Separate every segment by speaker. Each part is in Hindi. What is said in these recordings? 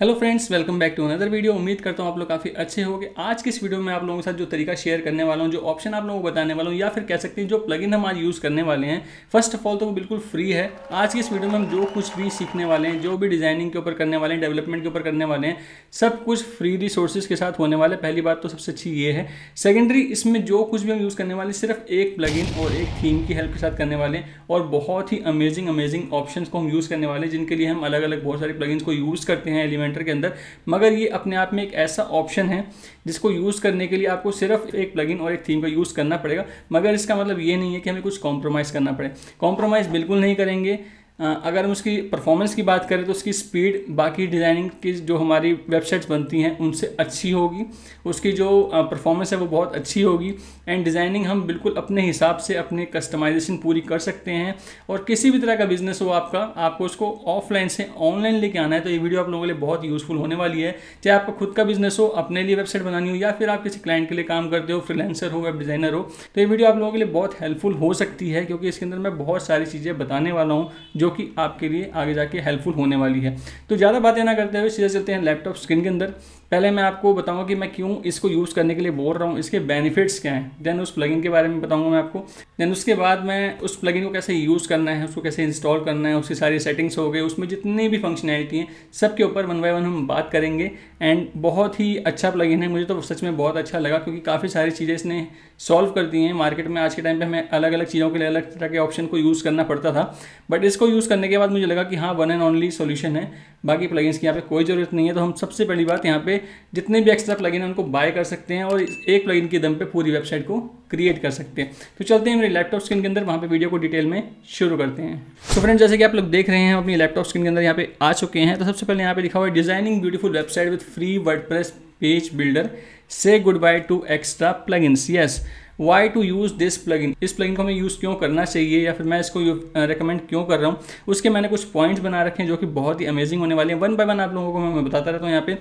Speaker 1: hello friends welcome back to another video उम्मीद करता हूँ आप लोग काफ़ी अच्छे होंगे आज की इस वीडियो में आप लोगों के साथ जो तरीका शेयर करने वाला हूँ जो ऑप्शन आप लोगों को बताने वाला हूँ या फिर कह सकते हैं जो प्लगइन हम आज यूज़ करने वाले हैं फर्स्ट ऑफ ऑल तो वो बिल्कुल फ्री है आज की इस वीडियो में हम जो कुछ भी सीखने वाले हैं जो भी डिज़ाइनिंग के ऊपर करने वाले हैं डेवलपमेंट के ऊपर करने वाले हैं सब कुछ फ्री रिसोर्सेज के साथ होने वाले पहली बात तो सबसे अच्छी ये है सेकेंडरी इसमें जो कुछ भी हम यूज़ करने वाले सिर्फ एक प्लग और एक थीम की हेल्प के साथ करने वाले हैं और बहुत ही अमेजिंग अमेजिंग ऑप्शन को हम यूज़ करने वाले हैं जिनके लिए हम अलग अलग बहुत सारे प्लगइन्स को यूज़ करते हैं एलिमेंट इन्वेंटर के अंदर मगर ये अपने आप में एक ऐसा ऑप्शन है जिसको यूज़ करने के लिए आपको सिर्फ एक प्लगइन और एक थीम का यूज़ करना पड़ेगा मगर इसका मतलब ये नहीं है कि हमें कुछ कॉम्प्रोमाइज़ करना पड़े कॉम्प्रोमाइज़ बिल्कुल नहीं करेंगे अगर हम उसकी परफॉर्मेंस की बात करें तो उसकी स्पीड बाकी डिज़ाइनिंग की जो हमारी वेबसाइट्स बनती हैं उनसे अच्छी होगी उसकी जो परफॉर्मेंस है वो बहुत अच्छी होगी एंड डिज़ाइनिंग हम बिल्कुल अपने हिसाब से अपने कस्टमाइजेशन पूरी कर सकते हैं और किसी भी तरह का बिज़नेस हो आपका आपको उसको ऑफलाइन से ऑनलाइन लेके आना है तो ये वीडियो आप लोगों के लिए बहुत यूज़फुल होने वाली है चाहे आपका खुद का बिज़नेस हो अपने लिए वेबसाइट बनानी हो या फिर आप किसी क्लाइंट के लिए काम करते हो फ्रीलेंसर हो वेब डिज़ाइनर हो तो ये वीडियो आप लोगों के लिए बहुत हेल्पफुल हो सकती है क्योंकि इसके अंदर मैं बहुत सारी चीज़ें बताने वाला हूँ जो कि आपके लिए आगे जाके हेल्पफुल होने वाली है तो ज़्यादा बातें ना करते हुए सीधे चलते हैं लैपटॉप स्क्रीन के अंदर पहले मैं आपको बताऊंगा कि मैं क्यों इसको यूज़ करने के लिए बोल रहा हूँ इसके बेनिफिट्स क्या हैं देन उस प्लगइन के बारे में बताऊंगा मैं आपको देन उसके बाद मैं उस प्लगइन को कैसे यूज़ करना है उसको कैसे इंस्टॉल करना है उसकी सारी सेटिंग्स हो गए उसमें जितनी भी फंक्शनैलिटी हैं सबके ऊपर वन बाई वन हम बात करेंगे एंड बहुत ही अच्छा प्लगइन है मुझे तो सच में बहुत अच्छा लगा क्योंकि काफ़ी सारी चीज़ें इसने सॉल्व कर दी हैं मार्केट में आज के टाइम पर हमें अलग अलग चीज़ों के लिए अलग तरह के ऑप्शन को यूज़ करना पड़ता था बट इसको यूज़ करने के बाद मुझे लगा कि हाँ वन एंड ओनली सोल्यूशन है बाकी प्लगइन्स की यहाँ पे कोई ज़रूरत नहीं है तो हम सबसे पहली बात यहाँ पे जितने भी एक्स्ट्रा प्लगइन हैं उनको बाय कर सकते हैं और एक प्लगइन के दम पे पूरी वेबसाइट को क्रिएट कर सकते हैं तो चलते हैं मेरे लैपटॉप स्क्रीन के अंदर वहाँ पे वीडियो को डिटेल में शुरू करते हैं तो फ्रेंड जैसे कि आप लोग देख रहे हैं अपनी लैपटॉप स्क्रीन के अंदर यहाँ पे आ चुके हैं तो सबसे पहले यहाँ पे लिखा हुआ है designing beautiful website with free word page builder से good bye to extra plugins yes why to use this plugin इस प्लगइन को हमें यूज़ क्यों करना चाहिए या फिर मैं इसको रिकमेंड क्यों कर रहा हूँ उसके मैंने कुछ पॉइंट्स बना रखे हैं जो कि बहुत ही अमेजिंग होने वाले हैं वन बाय वन आप लोगों को मैं बताता रहता हूँ यहाँ पे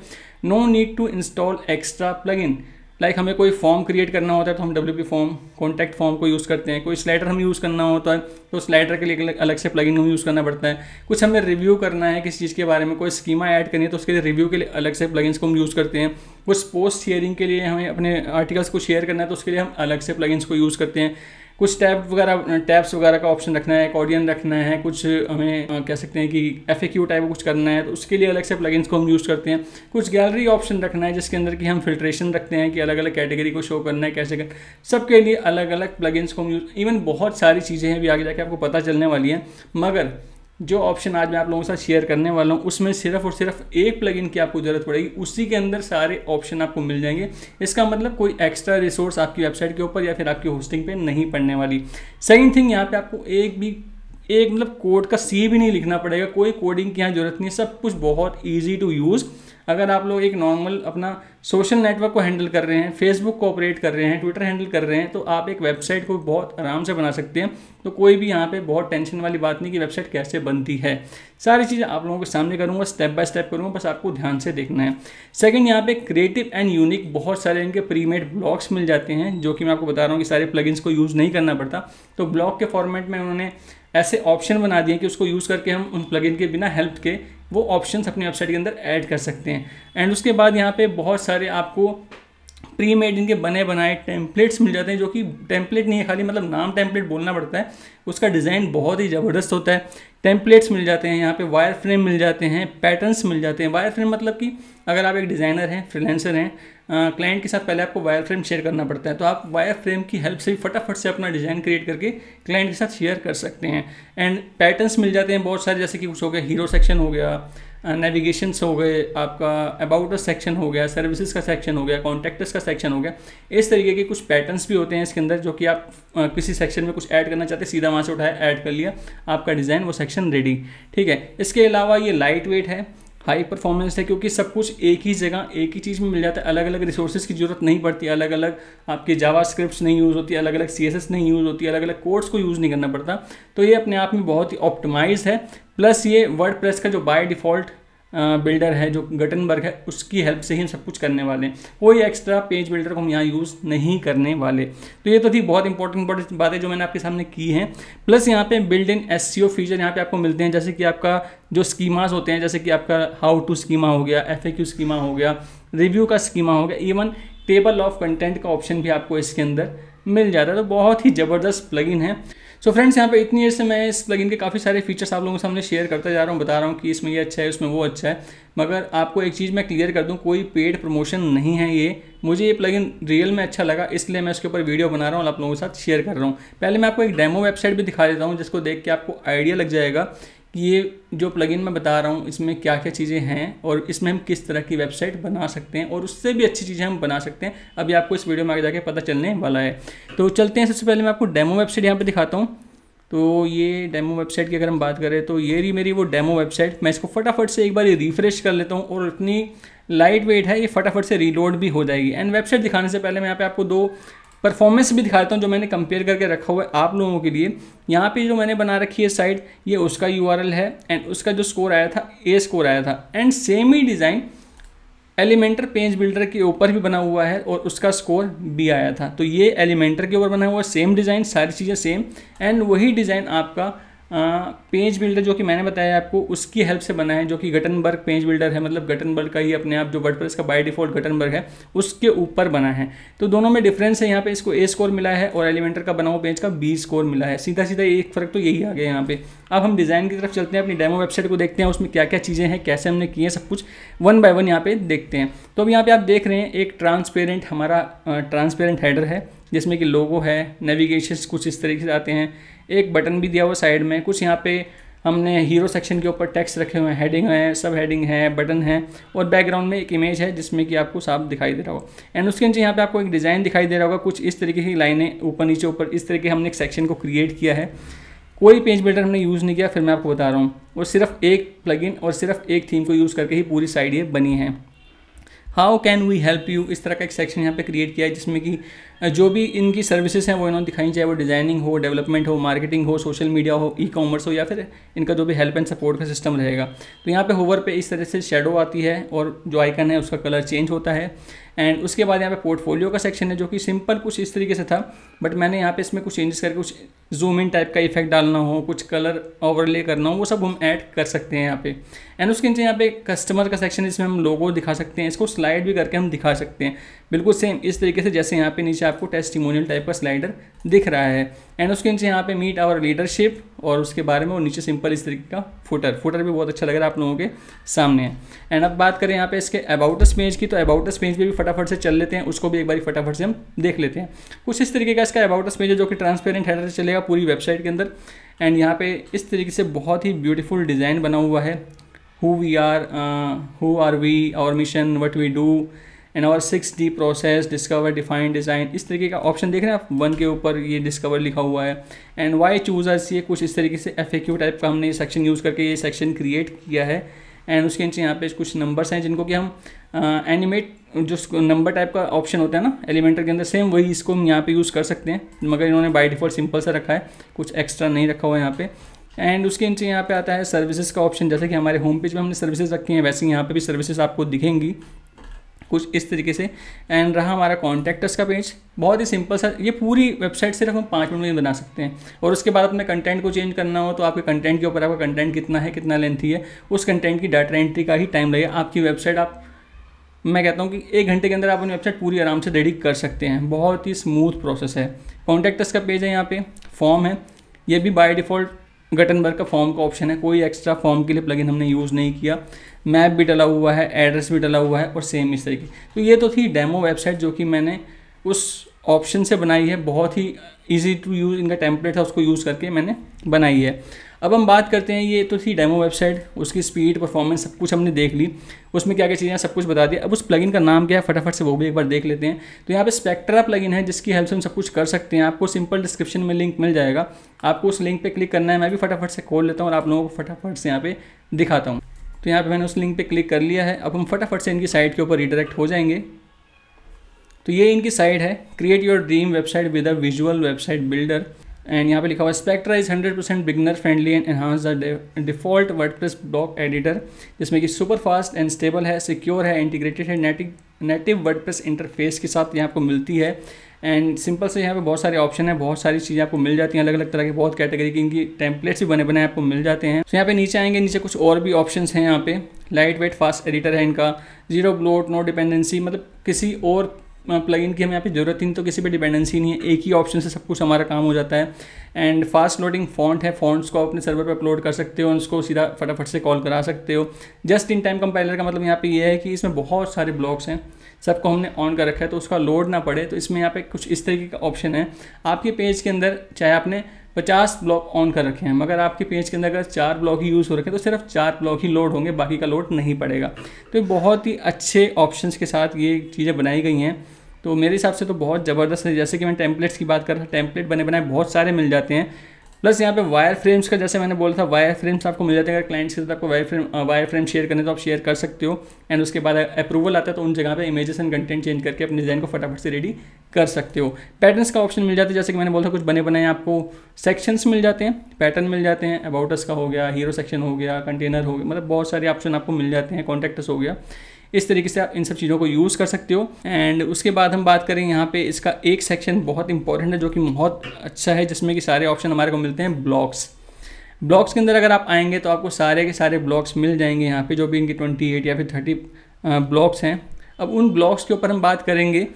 Speaker 1: no need to install extra plugin like हमें कोई फॉर्म क्रिएट करना होता है तो हम डब्ल्यू फॉर्म कॉन्टैक्ट फॉर्म को यूज़ करते हैं कोई स्लाइडर हमें यूज़ करना होता है तो स्लाइडर के लिए अलग से प्लगइन हमें यूज़ करना पड़ता है कुछ हमें रिव्यू करना है किसी चीज़ के बारे में कोई स्कीमा ऐड करनी है तो उसके लिए रिव्यू के लिए अलग से प्लगइन्स को हम यूज़ करते हैं कुछ पोस्ट शेयरिंग के लिए हमें अपने आर्टिकल्स को शेयर करना है तो उसके लिए हम अलग से प्लगइन्स को यूज़ करते हैं कुछ टैब वगैरह टैब्स वगैरह का ऑप्शन रखना है अकॉर्डियन रखना है कुछ हमें कह सकते हैं कि एफ ए क्यू टाइप कुछ करना है तो उसके लिए अलग से प्लगइन्स को हम यूज़ करते हैं कुछ गैलरी ऑप्शन रखना है जिसके अंदर कि हम फिल्ट्रेशन रखते हैं कि अलग अलग कैटेगरी को शो करना है कैसे कर सबके लिए अलग अलग प्लगइन्स को हम यूज़ इवन बहुत सारी चीज़ें हैं भी आगे जाके आपको पता चलने वाली हैं मगर जो ऑप्शन आज मैं आप लोगों के साथ शेयर करने वाला हूँ उसमें सिर्फ और सिर्फ एक प्लगइन की आपको ज़रूरत पड़ेगी उसी के अंदर सारे ऑप्शन आपको मिल जाएंगे इसका मतलब कोई एक्स्ट्रा रिसोर्स आपकी वेबसाइट के ऊपर या फिर आपकी होस्टिंग पे नहीं पड़ने वाली सेकंड थिंग यहाँ पे आपको एक भी एक मतलब कोड का सी भी नहीं लिखना पड़ेगा कोई कोडिंग की यहाँ जरूरत नहीं है सब कुछ बहुत ईजी टू यूज़ अगर आप लोग एक नॉर्मल अपना सोशल नेटवर्क को हैंडल कर रहे हैं फेसबुक को ऑपरेट कर रहे हैं ट्विटर हैंडल कर रहे हैं तो आप एक वेबसाइट को बहुत आराम से बना सकते हैं तो कोई भी यहाँ पे बहुत टेंशन वाली बात नहीं कि वेबसाइट कैसे बनती है सारी चीज़ें आप लोगों के सामने करूँगा स्टेप बाय स्टेप करूँगा बस आपको ध्यान से देखना है सेकेंड यहाँ पे क्रिएटिव एंड यूनिक बहुत सारे इनके प्रीमेड ब्लॉग्स मिल जाते हैं जो कि मैं आपको बता रहा हूँ कि सारे प्लगइन्स को यूज़ नहीं करना पड़ता तो ब्लॉग के फॉर्मेट में उन्होंने ऐसे ऑप्शन बना दिए कि उसको यूज़ करके हम उन प्लगइन के बिना हेल्प के वो ऑप्शंस अपनी वेबसाइट के अंदर ऐड कर सकते हैं एंड उसके बाद यहाँ पे बहुत सारे आपको प्री मेड इनके बने बनाए टेम्पलेट्स मिल जाते हैं जो कि टेम्पलेट नहीं है खाली मतलब नाम टेम्पलेट बोलना पड़ता है उसका डिज़ाइन बहुत ही ज़बरदस्त होता है टेम्पलेट्स मिल जाते हैं यहाँ पे वायर फ्रेम मिल जाते हैं पैटर्न्स मिल जाते हैं वायर फ्रेम मतलब कि अगर आप एक डिज़ाइनर हैं फ्रीलांसर हैं क्लाइंट के साथ पहले आपको वायर फ्रेम शेयर करना पड़ता है तो आप वायर फ्रेम की हेल्प से फटाफट से अपना डिज़ाइन क्रिएट करके क्लाइंट के साथ शेयर कर सकते हैं एंड पैटर्न्स मिल जाते हैं बहुत सारे जैसे कि कुछ हो गया हीरो सेक्शन हो गया नेविगेशंस हो गए आपका अबाउट सेक्शन हो गया सर्विसेज का सेक्शन हो गया कॉन्टैक्टर्स का सेक्शन हो गया इस तरीके के कुछ पैटर्न्स भी होते हैं इसके अंदर जो कि आप किसी सेक्शन में कुछ ऐड करना चाहते हैं सीधा वहाँ से उठाया ऐड कर लिया आपका डिज़ाइन वो सेक्शन कनेक्शन रेडी ठीक है इसके अलावा ये लाइट वेट है हाई परफॉर्मेंस है क्योंकि सब कुछ एक ही जगह एक ही चीज़ में मिल जाता है अलग अलग रिसोर्सेज की जरूरत नहीं पड़ती अलग अलग आपके जावा स्क्रिप्ट नहीं यूज़ होती अलग अलग सी नहीं यूज़ होती अलग अलग कोड्स को यूज़ नहीं करना पड़ता तो ये अपने आप में बहुत ही ऑप्टिमाइज है प्लस ये वर्ड का जो बाय डिफ़ॉल्ट बिल्डर है जो गटनबर्ग है उसकी हेल्प से ही हम सब कुछ करने वाले हैं कोई एक्स्ट्रा पेज बिल्डर को हम यहाँ यूज़ नहीं करने वाले तो ये तो थी बहुत इंपॉर्टेंट इंपॉर्टेंट बातें जो मैंने आपके सामने की हैं प्लस यहाँ पे बिल्ड इन एस फीचर यहाँ पे आपको मिलते हैं जैसे कि आपका जो स्कीमास होते हैं जैसे कि आपका हाउ टू स्कीमा हो गया एफ स्कीमा हो गया रिव्यू का स्कीमा हो गया इवन टेबल ऑफ कंटेंट का ऑप्शन भी आपको इसके अंदर मिल जाता है तो बहुत ही ज़बरदस्त प्लगिन है सो फ्रेंड्स यहाँ पे इतनी ईयर से मैं इस प्लगइन के काफ़ी सारे फीचर्स आप लोगों के सामने शेयर करता जा रहा हूँ बता रहा हूँ कि इसमें ये अच्छा है उसमें वो अच्छा है मगर आपको एक चीज़ मैं क्लियर कर दूँ कोई पेड प्रमोशन नहीं है ये मुझे ये प्लगइन रियल में अच्छा लगा इसलिए मैं उसके ऊपर वीडियो बना रहा हूँ और आप लोगों के साथ शेयर कर रहा हूँ पहले मैं आपको एक डेमो वेबसाइट भी दिखा देता हूँ जिसको देख के आपको आइडिया लग जाएगा कि ये जो प्लगइन मैं बता रहा हूँ इसमें क्या क्या चीज़ें हैं और इसमें हम किस तरह की वेबसाइट बना सकते हैं और उससे भी अच्छी चीज़ें हम बना सकते हैं अभी आपको इस वीडियो में आगे जाके पता चलने वाला है तो चलते हैं सबसे पहले मैं आपको डेमो वेबसाइट यहाँ पर दिखाता हूँ तो ये डेमो वेबसाइट की अगर हम बात करें तो ये रही मेरी वो डेमो वेबसाइट मैं इसको फटाफट से एक बार रिफ्रेश कर लेता हूँ और इतनी लाइट वेट है ये फटाफट से रीलोड भी हो जाएगी एंड वेबसाइट दिखाने से पहले मैं यहाँ पे आपको दो परफॉर्मेंस भी दिखाता हूँ जो मैंने कंपेयर करके रखा हुआ है आप लोगों के लिए यहाँ पे जो मैंने बना रखी है साइट ये उसका यू है एंड उसका जो स्कोर आया था ए स्कोर आया था एंड सेम ही डिज़ाइन एलिमेंटर पेज बिल्डर के ऊपर भी बना हुआ है और उसका स्कोर बी आया था तो ये एलिमेंटर के ऊपर बना हुआ सेम डिज़ाइन सारी चीज़ें सेम एंड वही डिज़ाइन आपका पेज बिल्डर जो कि मैंने बताया आपको उसकी हेल्प से बना है जो कि गटनबर्ग पेज बिल्डर है मतलब गटनबर्ग का ही अपने आप जो वर्डप्रेस का बाय डिफॉल्ट गटनबर्ग है उसके ऊपर बना है तो दोनों में डिफरेंस है यहाँ पे इसको ए स्कोर मिला है और एलिमेंटर का बना हुआ पेज का बी स्कोर मिला है सीधा सीधा एक फर्क तो यही आ गया यहाँ पे अब हम डिज़ाइन की तरफ चलते हैं अपनी डेमो वेबसाइट को देखते हैं उसमें क्या क्या चीज़ें हैं कैसे हमने किए सब कुछ वन बाय वन यहाँ पे देखते हैं तो अब यहाँ पे आप देख रहे हैं एक ट्रांसपेरेंट हमारा ट्रांसपेरेंट हेडर है जिसमें कि लोगो है नेविगेशन कुछ इस तरीके से आते हैं एक बटन भी दिया हुआ साइड में कुछ यहाँ पे हमने हीरो सेक्शन के ऊपर टैक्स रखे हुए हैं हेडिंग है सब हेडिंग है बटन है और बैकग्राउंड में एक इमेज है जिसमें कि आपको साफ दिखाई दे रहा होगा एंड उसके नीचे यहाँ पे आपको एक डिज़ाइन दिखाई दे रहा होगा कुछ इस तरीके की लाइनें ऊपर नीचे ऊपर इस तरीके हमने एक सेक्शन को क्रिएट किया है कोई पेज बिल्डर हमने यूज़ नहीं किया फिर मैं आपको बता रहा हूँ और सिर्फ एक प्लग और सिर्फ एक थीम को यूज़ करके ही पूरी साइड ये बनी है how can we help you इस तरह का एक सेक्शन यहाँ पर क्रिएट किया है जिसमें कि जो भी इनकी सर्विसेज हैं वो इन्होंने दिखाई चाहे वो डिज़ाइनिंग हो डेवलपमेंट हो मार्केटिंग हो सोशल मीडिया हो ई कॉमर्स हो या फिर इनका जो भी हेल्प एंड सपोर्ट का सिस्टम रहेगा तो यहाँ पे होवर पे इस तरह से शेडो आती है और जो आइकन है उसका कलर चेंज होता है एंड उसके बाद यहाँ पे पोर्टफोलियो का सेक्शन है जो कि सिंपल कुछ इस तरीके से था बट मैंने यहाँ पे इसमें कुछ चेंजेस करके कुछ जूम इन टाइप का इफेक्ट डालना हो कुछ कलर ओवरले करना हो वो सब हम ऐड कर सकते हैं यहाँ पे एंड उसके नीचे यहाँ पे कस्टमर का सेक्शन है जिसमें हम लोगो दिखा सकते हैं इसको स्लाइड भी करके हम दिखा सकते हैं बिल्कुल सेम इस तरीके से जैसे यहाँ पे नीचे आपको टेस्टिमोनियल टाइप का स्लाइडर दिख रहा है एंड उसके नीचे यहाँ पे मीट आवर लीडरशिप और उसके बारे में और नीचे सिंपल इस तरीके का फोटर फोटर भी बहुत अच्छा लग रहा है आप लोगों के सामने एंड अब बात करें यहाँ पे इसके अबाउटस पेज की तो अबाउटस पेज भी फटाफट से चल लेते हैं उसको भी एक बार फटाफट से हम देख लेते हैं कुछ इस तरीके का इसका अबाउटस पेज है जो कि ट्रांसपेरेंट हेडर से चलेगा पूरी वेबसाइट के अंदर एंड यहाँ पे इस तरीके से बहुत ही ब्यूटीफुल डिज़ाइन बना हुआ है who we are who are we our mission what we do and और six D process discover define design इस तरीके का ऑप्शन देख रहे हैं आप वन के ऊपर ये डिस्कवर लिखा हुआ है एंड वाई चूजर्स ये कुछ इस तरीके से एफ टाइप का हमने ये सेक्शन यूज़ करके ये सेक्शन क्रिएट किया है एंड उसके नीचे यहाँ पे कुछ नंबर्स हैं जिनको कि हम एनिमेट जो नंबर टाइप का ऑप्शन होता है ना एलिमेंटर के अंदर सेम वही इसको हम यहाँ पे यूज़ कर सकते हैं मगर इन्होंने बाय डिफ़ॉल्ट सिंपल सा रखा है कुछ एक्स्ट्रा नहीं रखा हुआ है यहाँ पे एंड उसके नीचे यहाँ पे आता है सर्विसेज का ऑप्शन जैसे कि हमारे होम पेज में हमने सर्विसेज रखी हैं वैसे यहाँ पे भी सर्विसेज आपको दिखेंगी कुछ इस तरीके से एंड रहा हमारा कॉन्टैक्टर्स का पेज बहुत ही सिंपल सा ये पूरी वेबसाइट सिर्फ हम पाँच मिनट में बना सकते हैं और उसके बाद अपने कंटेंट को चेंज करना हो तो आपके कंटेंट के ऊपर आपका कंटेंट कितना है कितना लेंथी है उस कंटेंट की डाटा एंट्री का ही टाइम लगेगा आपकी वेबसाइट आप मैं कहता हूँ कि एक घंटे के अंदर आप अपनी वेबसाइट पूरी आराम से रेडी कर सकते हैं बहुत ही स्मूथ प्रोसेस है कॉन्टैक्टर्स का पेज है यहाँ पे फॉर्म है ये भी बाय डिफ़ॉल्ट गटनबर्ग का फॉर्म का ऑप्शन है कोई एक्स्ट्रा फॉर्म के लिए प्लगइन हमने यूज़ नहीं किया मैप भी डला हुआ है एड्रेस भी डला हुआ है और सेम इस तरीके तो ये तो थी डेमो वेबसाइट जो कि मैंने उस ऑप्शन से बनाई है बहुत ही ईजी टू यूज़ इनका टेम्पलेट था उसको यूज़ करके मैंने बनाई है अब हम बात करते हैं ये तो थी डेमो वेबसाइट उसकी स्पीड परफॉर्मेंस सब कुछ हमने देख ली उसमें क्या क्या चीज़ें सब कुछ बता दिया अब उस प्लगइन का नाम क्या है फटाफट से वो भी एक बार देख लेते हैं तो यहाँ पे स्पेक्ट्रा प्लगइन है जिसकी हेल्प से हम सब कुछ कर सकते हैं आपको सिंपल डिस्क्रिप्शन में लिंक मिल जाएगा आपको उस लिंक पर क्लिक करना है मैं भी फटाफट से खोल लेता हूँ और आप लोगों को फटाफट से यहाँ पर दिखाता हूँ तो यहाँ पर मैंने उस लिंक पर क्लिक कर लिया है अब हम फटाफट से इनकी साइट के ऊपर रिडायरेक्ट हो जाएंगे तो ये इनकी साइट है create your dream website with a visual website builder and यहाँ पे लिखा हुआ Spectra is hundred percent beginner friendly and enhance the default word WordPress block editor जिसमें कि सुपर फास्ट एंड स्टेबल है सिक्योर है इंटीग्रेटेड है नेटिव नेटिव वर्डप्रेस इंटरफेस के साथ यहाँ आपको मिलती है एंड सिंपल से यहाँ पे बहुत सारे ऑप्शन है बहुत सारी चीज़ें आपको मिल जाती हैं अलग अलग तरह के बहुत कैटेगरी की इनकी टेम्पलेट्स भी बने बने आपको मिल जाते हैं तो यहाँ पे नीचे आएंगे नीचे कुछ और भी ऑप्शन हैं यहाँ पे लाइट वेट फास्ट एडिटर है इनका जीरो ब्लोट नो डिपेंडेंसी मतलब किसी और प्लगइन की हमें यहाँ पे ज़रूरत ही नहीं तो किसी पे डिपेंडेंसी नहीं है एक ही ऑप्शन से सब कुछ हमारा काम हो जाता है एंड फास्ट लोडिंग फॉन्ट है फॉन्ट्स को अपने सर्वर पर अपलोड कर सकते हो उसको सीधा फटाफट से कॉल करा सकते हो जस्ट इन टाइम कंपाइलर का मतलब यहाँ पे ये यह है कि इसमें बहुत सारे ब्लॉक्स हैं सबको हमने ऑन कर रखा है तो उसका लोड ना पड़े तो इसमें यहाँ पे कुछ इस तरीके का ऑप्शन है आपके पेज के अंदर चाहे आपने पचास ब्लॉक ऑन कर रखे हैं मगर आपके पेज के अंदर अगर चार ब्लॉक ही यूज़ हो रखे हैं तो सिर्फ चार ब्लॉक ही लोड होंगे बाकी का लोड नहीं पड़ेगा तो बहुत ही अच्छे ऑप्शन के साथ ये चीज़ें बनाई गई हैं तो मेरे हिसाब से तो बहुत ज़बरदस्त है जैसे कि मैं टेम्पलेट्स की बात कर रहा हूँ टेम्पलेट बने बनाए बहुत सारे मिल जाते हैं प्लस यहाँ पे वायर फ्रेम्स का जैसे मैंने बोला था वायर फ्रेम्स आपको मिल जाते हैं अगर क्लाइंट्स के साथ आपको wireframe wireframe share करने तो आप शेयर कर सकते हो एंड उसके बाद अप्रूवल आता है तो उन जगह पे इमेजेस एंड कंटेंट चेंज करके अपने डिज़ाइन को फटाफट से रेडी कर सकते हो पैटर्न्स का ऑप्शन मिल जाता है जैसे कि मैंने बोला था कुछ बने बनाए आपको सेक्शंस मिल जाते हैं पैटर्न मिल जाते हैं अबाउटस का हो गया हीरो सेक्शन हो गया कंटेनर हो गया मतलब बहुत सारे ऑप्शन आपको मिल जाते हैं कॉन्टैक्टस हो गया इस तरीके से आप इन सब चीज़ों को यूज़ कर सकते हो एंड उसके बाद हम बात करें यहाँ पे इसका एक सेक्शन बहुत इंपॉर्टेंट है जो कि बहुत अच्छा है जिसमें कि सारे ऑप्शन हमारे को मिलते हैं ब्लॉक्स ब्लॉक्स के अंदर अगर आप आएंगे तो आपको सारे के सारे ब्लॉक्स मिल जाएंगे यहाँ पे जो भी इनके 28 या फिर 30 ब्लॉक्स हैं अब उन ब्लॉक्स के ऊपर हम बात करेंगे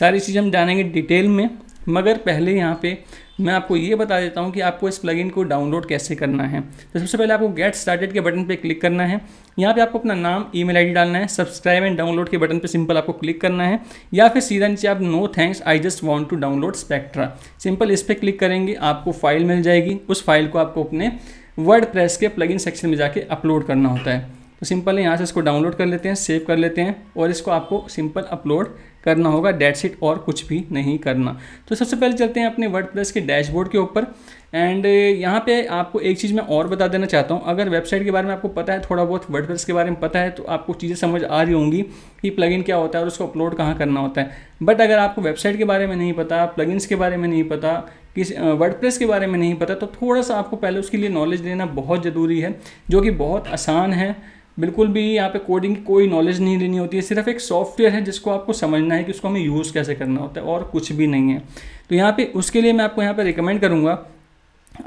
Speaker 1: सारी चीज़ हम जानेंगे डिटेल में मगर पहले यहाँ पे मैं आपको ये बता देता हूँ कि आपको इस प्लगइन को डाउनलोड कैसे करना है तो सबसे पहले आपको गेट स्टार्टेड के बटन पे क्लिक करना है यहाँ पे आपको अपना नाम ईमेल आईडी डालना है सब्सक्राइब एंड डाउनलोड के बटन पे सिंपल आपको क्लिक करना है या फिर सीधा नीचे आप no thanks I just want to download Spectra simple इस पर क्लिक करेंगे आपको फाइल मिल जाएगी उस फाइल को आपको अपने वर्ड के प्लग सेक्शन में जाके अपलोड करना होता है तो सिंपल यहाँ से इसको डाउनलोड कर लेते हैं सेव कर लेते हैं और इसको आपको सिंपल अपलोड करना होगा डेट सीट और कुछ भी नहीं करना तो सबसे पहले चलते हैं अपने वर्ड के डैशबोर्ड के ऊपर एंड uh, यहाँ पे आपको एक चीज़ मैं और बता देना चाहता हूँ अगर वेबसाइट के बारे में आपको पता है थोड़ा बहुत वर्ड के बारे में पता है तो आपको चीज़ें समझ आ रही होंगी कि प्लगइन क्या होता है और उसको अपलोड कहाँ करना होता है बट अगर आपको वेबसाइट के बारे में नहीं पता प्लगइन्स के बारे में नहीं पता किस वर्ड के बारे में नहीं पता तो थोड़ा सा आपको पहले उसके लिए नॉलेज लेना बहुत ज़रूरी है जो कि बहुत आसान है बिल्कुल भी यहाँ पे कोडिंग की कोई नॉलेज नहीं लेनी होती है सिर्फ एक सॉफ्टवेयर है जिसको आपको समझना है कि उसको हमें यूज़ कैसे करना होता है और कुछ भी नहीं है तो यहाँ पे उसके लिए मैं आपको यहाँ पे रिकमेंड करूँगा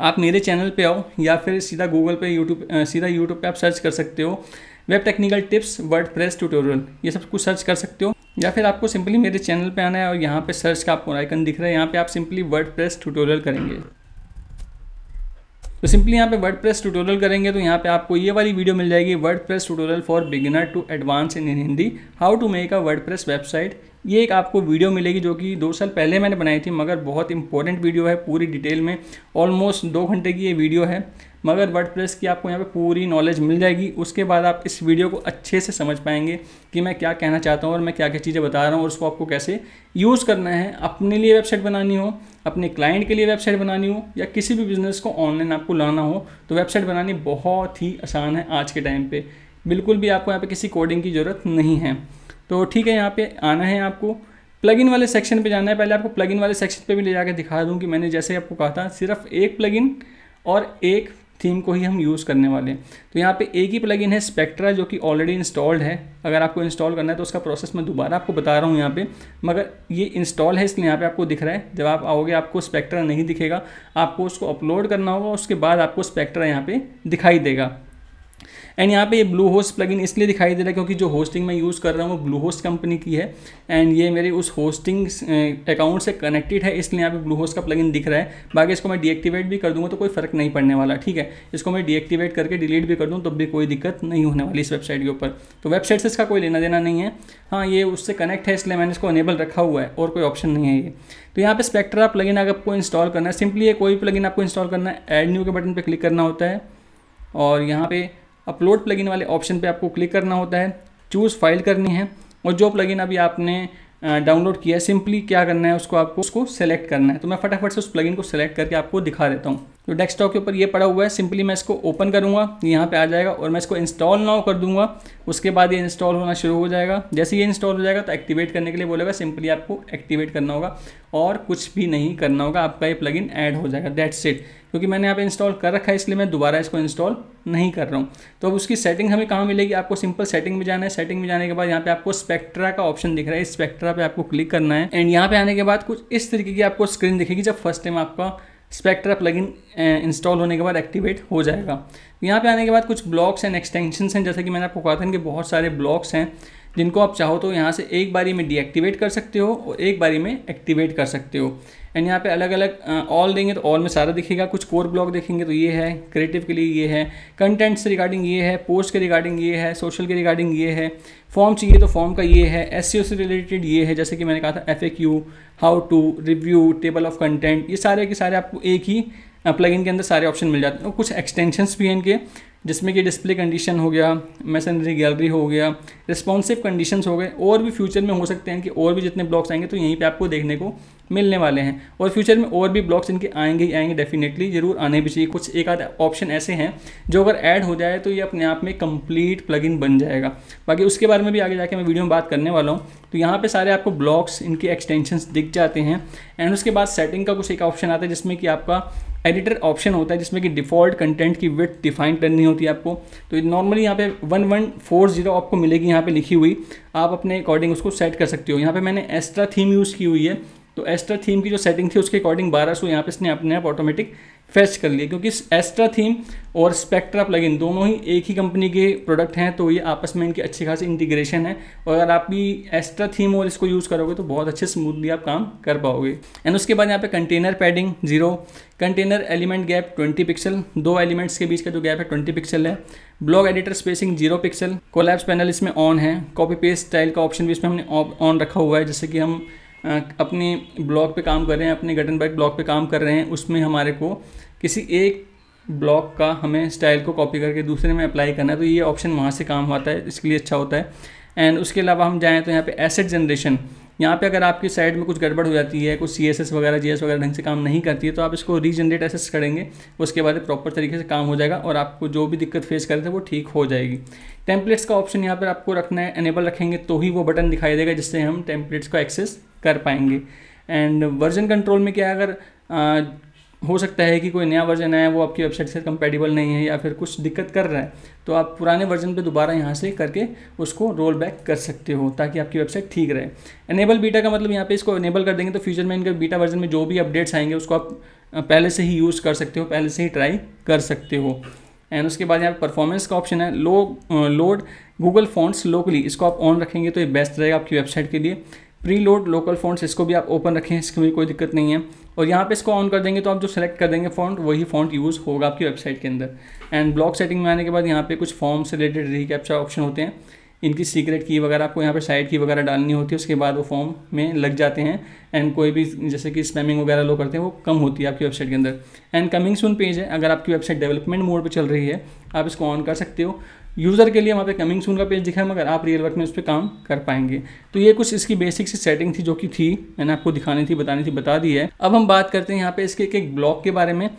Speaker 1: आप मेरे चैनल पे आओ या फिर सीधा गूगल पे यूट्यूब सीधा यूट्यूब पे आप सर्च कर सकते हो web technical tips WordPress tutorial ये सब कुछ सर्च कर सकते हो या फिर आपको सिंपली मेरे चैनल पे आना है और यहाँ पे सर्च का आपको आइकन दिख रहा है यहाँ पे आप सिंपली वर्ड प्रेस ट्यूटोरियल करेंगे तो सिंपली यहाँ पे वर्ड प्रेस ट्यूटोरियल करेंगे तो यहाँ पे आपको ये वाली वीडियो मिल जाएगी WordPress tutorial for beginner to advance in Hindi how to make a WordPress website ये एक आपको वीडियो मिलेगी जो कि दो साल पहले मैंने बनाई थी मगर बहुत इंपॉर्टेंट वीडियो है पूरी डिटेल में ऑलमोस्ट दो घंटे की ये वीडियो है मगर वर्डप्रेस की आपको यहाँ पे पूरी नॉलेज मिल जाएगी उसके बाद आप इस वीडियो को अच्छे से समझ पाएंगे कि मैं क्या कहना चाहता हूँ और मैं क्या क्या चीज़ें बता रहा हूँ और उसको आपको कैसे यूज़ करना है अपने लिए वेबसाइट बनानी हो अपने क्लाइंट के लिए वेबसाइट बनानी हो या किसी भी बिज़नेस को ऑनलाइन आपको लाना हो तो वेबसाइट बनानी बहुत ही आसान है आज के टाइम पर बिल्कुल भी आपको यहाँ पर किसी कोडिंग की ज़रूरत नहीं है तो ठीक है यहाँ पे आना है आपको प्लगइन वाले सेक्शन पे जाना है पहले आपको प्लगइन वाले सेक्शन पे भी ले जाकर दिखा दूँ कि मैंने जैसे आपको कहा था सिर्फ एक प्लगइन और एक थीम को ही हम यूज़ करने वाले हैं तो यहाँ पे एक ही प्लगइन है स्पेक्ट्रा जो कि ऑलरेडी इंस्टॉल्ड है अगर आपको इंस्टॉल करना है तो उसका प्रोसेस मैं दोबारा आपको बता रहा हूँ यहाँ पे मगर ये इंस्टॉल है इसलिए यहाँ पे आपको दिख रहा है जब आप आओगे आपको स्पेक्ट्रा नहीं दिखेगा आपको उसको अपलोड करना होगा उसके बाद आपको स्पेक्ट्रा यहाँ पर दिखाई देगा एंड यहाँ पे ये ब्लू होस्ट प्लगइन इसलिए दिखाई दे रहा है क्योंकि जो होस्टिंग मैं यूज़ कर रहा हूँ वो ब्लू होस्ट कंपनी की है एंड ये मेरे उस होस्टिंग अकाउंट से कनेक्टेड है इसलिए यहाँ पे ब्लू होस्ट का प्लगइन दिख रहा है बाकी इसको मैं डीएक्टिवेट भी कर दूँगा तो कोई फ़र्क नहीं पड़ने वाला ठीक है इसको मैं डीएक्टिवेट करके डिलीट भी कर दूँ तब तो भी कोई दिक्कत नहीं होने वाली इस वेबसाइट के ऊपर तो वेबसाइट से इसका कोई लेना देना नहीं है हाँ ये उससे कनेक्ट है इसलिए मैंने इसको अनेबल रखा हुआ है और कोई ऑप्शन नहीं है ये तो यहाँ पे स्पेक्ट्रा प्लगइन अगर आपको इंस्टॉल करना है सिंपली ये कोई भी प्लगइन आपको इंस्टॉल करना है एड न्यू के बटन पर क्लिक करना होता है और यहाँ पे अपलोड प्लगइन वाले ऑप्शन पे आपको क्लिक करना होता है चूज़ फाइल करनी है और जो प्लगइन अभी आपने डाउनलोड किया है सिंपली क्या करना है उसको आपको उसको सेलेक्ट करना है तो मैं फटाफट से उस प्लगइन को सेलेक्ट करके आपको दिखा देता हूँ तो डेस्कटॉप के ऊपर ये पड़ा हुआ है सिंपली मैं इसको ओपन करूँगा यहाँ पे आ जाएगा और मैं इसको इंस्टॉल नाउ कर दूंगा उसके बाद ये इंस्टॉल होना शुरू हो जाएगा जैसे ये इंस्टॉल हो जाएगा तो एक्टिवेट करने के लिए बोलेगा सिंपली आपको एक्टिवेट करना होगा और कुछ भी नहीं करना होगा आपका ये प्लगइन ऐड हो जाएगा दैट्स इट क्योंकि मैंने यहाँ पे इंस्टॉल कर रखा है इसलिए मैं दोबारा इसको इंस्टॉल नहीं कर रहा हूँ तो अब उसकी सेटिंग हमें कहाँ मिलेगी आपको सिंपल सेटिंग में जाना है सेटिंग में जाने के बाद यहाँ पे आपको स्पेक्ट्रा का ऑप्शन दिख रहा है इस स्पेक्ट्रा पे आपको क्लिक करना है एंड यहाँ पे आने के बाद कुछ इस तरीके की आपको स्क्रीन दिखेगी जब फर्स्ट टाइम आपका स्पेक्ट्रा प्लगइन इंस्टॉल होने के बाद एक्टिवेट हो जाएगा यहाँ पे आने के बाद कुछ ब्लॉक्स एंड एक्सटेंशंस हैं जैसे कि मैंने आपको कहा था इनके बहुत सारे ब्लॉक्स हैं जिनको आप चाहो तो यहाँ से एक बारी में डीएक्टिवेट कर सकते हो और एक बारी में एक्टिवेट कर सकते हो एंड यहाँ पे अलग अलग ऑल देंगे तो ऑल में सारा दिखेगा कुछ कोर ब्लॉक देखेंगे तो ये है क्रिएटिव के लिए ये है कंटेंट्स रिगार्डिंग ये है पोस्ट के रिगार्डिंग ये है सोशल के रिगार्डिंग ये है फॉर्म चाहिए तो फॉर्म का ये है एस से रिलेटेड ये है जैसे कि मैंने कहा था F how to review table of content ये सारे के सारे आपको एक ही प्लगइन के अंदर सारे ऑप्शन मिल जाते हैं कुछ एक्सटेंशंस भी हैं इनके जिसमें कि डिस्प्ले कंडीशन हो गया मैसेनरी गैलरी हो गया रिस्पॉन्सिव कंडीशन हो गए और भी फ्यूचर में हो सकते हैं कि और भी जितने ब्लॉक्स आएंगे तो यहीं पे आपको देखने को मिलने वाले हैं और फ्यूचर में और भी ब्लॉक्स इनके आएंगे ही आएंगे डेफिनेटली ज़रूर आने भी चाहिए कुछ एक आध ऑप्शन ऐसे हैं जो अगर ऐड हो जाए तो ये अपने आप में कंप्लीट प्लगइन बन जाएगा बाकी उसके बारे में भी आगे जाके मैं वीडियो में बात करने वाला हूँ तो यहाँ पे सारे आपको ब्लॉक्स इनके एक्सटेंशन दिख जाते हैं एंड उसके बाद सेटिंग का कुछ एक ऑप्शन आता है जिसमें कि आपका एडिटर ऑप्शन होता है जिसमें कि डिफ़ॉल्ट कंटेंट की विथ डिफाइन करनी होती है आपको तो नॉर्मली यहाँ पे वन वन फोर जीरो आपको मिलेगी यहाँ पे लिखी हुई आप अपने अकॉर्डिंग उसको सेट कर सकते हो यहाँ पे मैंने एक्स्ट्रा थीम यूज़ की हुई है तो एक्स्ट्रा थीम की जो सेटिंग थी उसके अकॉर्डिंग बारह सौ यहाँ पे इसने अपने आप ऑटोमेटिक फेच कर लिए क्योंकि एस्ट्रा थीम और स्पेक्ट्रा प्लगइन दोनों ही एक ही कंपनी के प्रोडक्ट हैं तो ये आपस में इनकी अच्छी खासी इंटीग्रेशन है और अगर आप भी एस्ट्रा थीम और इसको यूज़ करोगे तो बहुत अच्छे स्मूथली आप काम कर पाओगे एंड उसके बाद यहाँ पे container padding zero container element gap 20 pixel दो एलिमेंट्स के बीच का जो गैप है 20 पिक्सल है blog editor spacing zero pixel collapse panel इसमें ऑन है कॉपी पेस्ट स्टाइल का ऑप्शन भी इसमें हमने ऑन रखा हुआ है जैसे कि हम अपने ब्लॉक पे काम कर रहे हैं अपने गटनबर्ग ब्लॉक पे काम कर रहे हैं उसमें हमारे को किसी एक ब्लॉक का हमें स्टाइल को कॉपी करके दूसरे में अप्लाई करना है तो ये ऑप्शन वहाँ से काम होता है इसके लिए अच्छा होता है एंड उसके अलावा हम जाएँ तो यहाँ पर एसेट जनरेशन यहाँ पे अगर आपकी साइड में कुछ गड़बड़ हो जाती है कुछ सी एस एस वगैरह जी एस वगैरह ढंग से काम नहीं करती है तो आप इसको रीजनरेट एसेस करेंगे उसके बाद प्रॉपर तरीके से काम हो जाएगा और आपको जो भी दिक्कत फेस करते हैं वो ठीक हो जाएगी टेम्पलेट्स का ऑप्शन यहाँ पर आपको रखना है एनेबल रखेंगे तो ही वो बटन दिखाई देगा जिससे हम टेम्पलेट्स को एक्सेस कर पाएंगे एंड वर्जन कंट्रोल में क्या है अगर हो सकता है कि कोई नया वर्जन आया वो आपकी वेबसाइट से कंपेटिबल नहीं है या फिर कुछ दिक्कत कर रहा है तो आप पुराने वर्जन पे दोबारा यहाँ से करके उसको रोल बैक कर सकते हो ताकि आपकी वेबसाइट ठीक रहे एनेबल बीटा का मतलब यहाँ पे इसको एनेबल कर देंगे तो फ्यूचर में इनके बीटा वर्जन में जो भी अपडेट्स आएंगे उसको आप पहले से ही यूज़ कर सकते हो पहले से ही ट्राई कर सकते हो एंड उसके बाद यहाँ परफॉर्मेंस का ऑप्शन है low load Google fonts locally इसको आप ऑन रखेंगे तो ये बेस्ट रहेगा आपकी वेबसाइट के लिए प्री लोड लोकल फॉन्ट्स इसको भी आप ओपन रखें इसकी भी कोई दिक्कत नहीं है और यहाँ पे इसको ऑन कर देंगे तो आप जो सेलेक्ट कर देंगे फॉन्ट वही फॉन्ट यूज़ होगा आपकी वेबसाइट के अंदर एंड ब्लॉक सेटिंग में आने के बाद यहाँ पे कुछ फॉर्म से रिलेटेड री कैप्चा ऑप्शन होते हैं इनकी सीक्रेट की वगैरह आपको यहाँ पे साइट की वगैरह डालनी होती है उसके बाद वो फॉर्म में लग जाते हैं एंड कोई भी जैसे कि स्पैमिंग वगैरह लोग करते हैं वो कम होती है आपकी वेबसाइट के अंदर एंड कमिंग सून पेज है अगर आपकी वेबसाइट डेवलपमेंट मोड पर चल रही है आप इसको ऑन कर सकते हो यूज़र के लिए वहाँ पे कमिंग सून का पेज दिखा है मगर आप रियल वर्क में उस पर काम कर पाएंगे तो ये कुछ इसकी बेसिक सी सेटिंग थी जो कि थी मैंने आपको दिखानी थी बतानी थी बता दी है अब हम बात करते हैं यहाँ पे इसके एक एक ब्लॉक के बारे में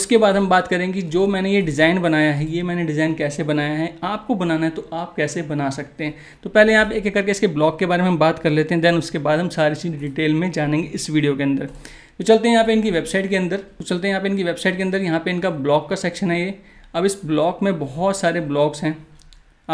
Speaker 1: उसके बाद हम बात करेंगे जो मैंने ये डिज़ाइन बनाया है ये मैंने डिज़ाइन कैसे बनाया है आपको बनाना है तो आप कैसे बना सकते हैं तो पहले आप एक एक करके इसके ब्लॉक के बारे में हम बात कर लेते हैं देन उसके बाद हम सारी चीज़ डिटेल में जानेंगे इस वीडियो के अंदर तो चलते हैं यहाँ पे इनकी वेबसाइट के अंदर तो चलते हैं यहाँ पे इनकी वेबसाइट के अंदर यहाँ पे इनका ब्लॉग का सेक्शन है ये अब इस ब्लॉक में बहुत सारे ब्लॉग्स हैं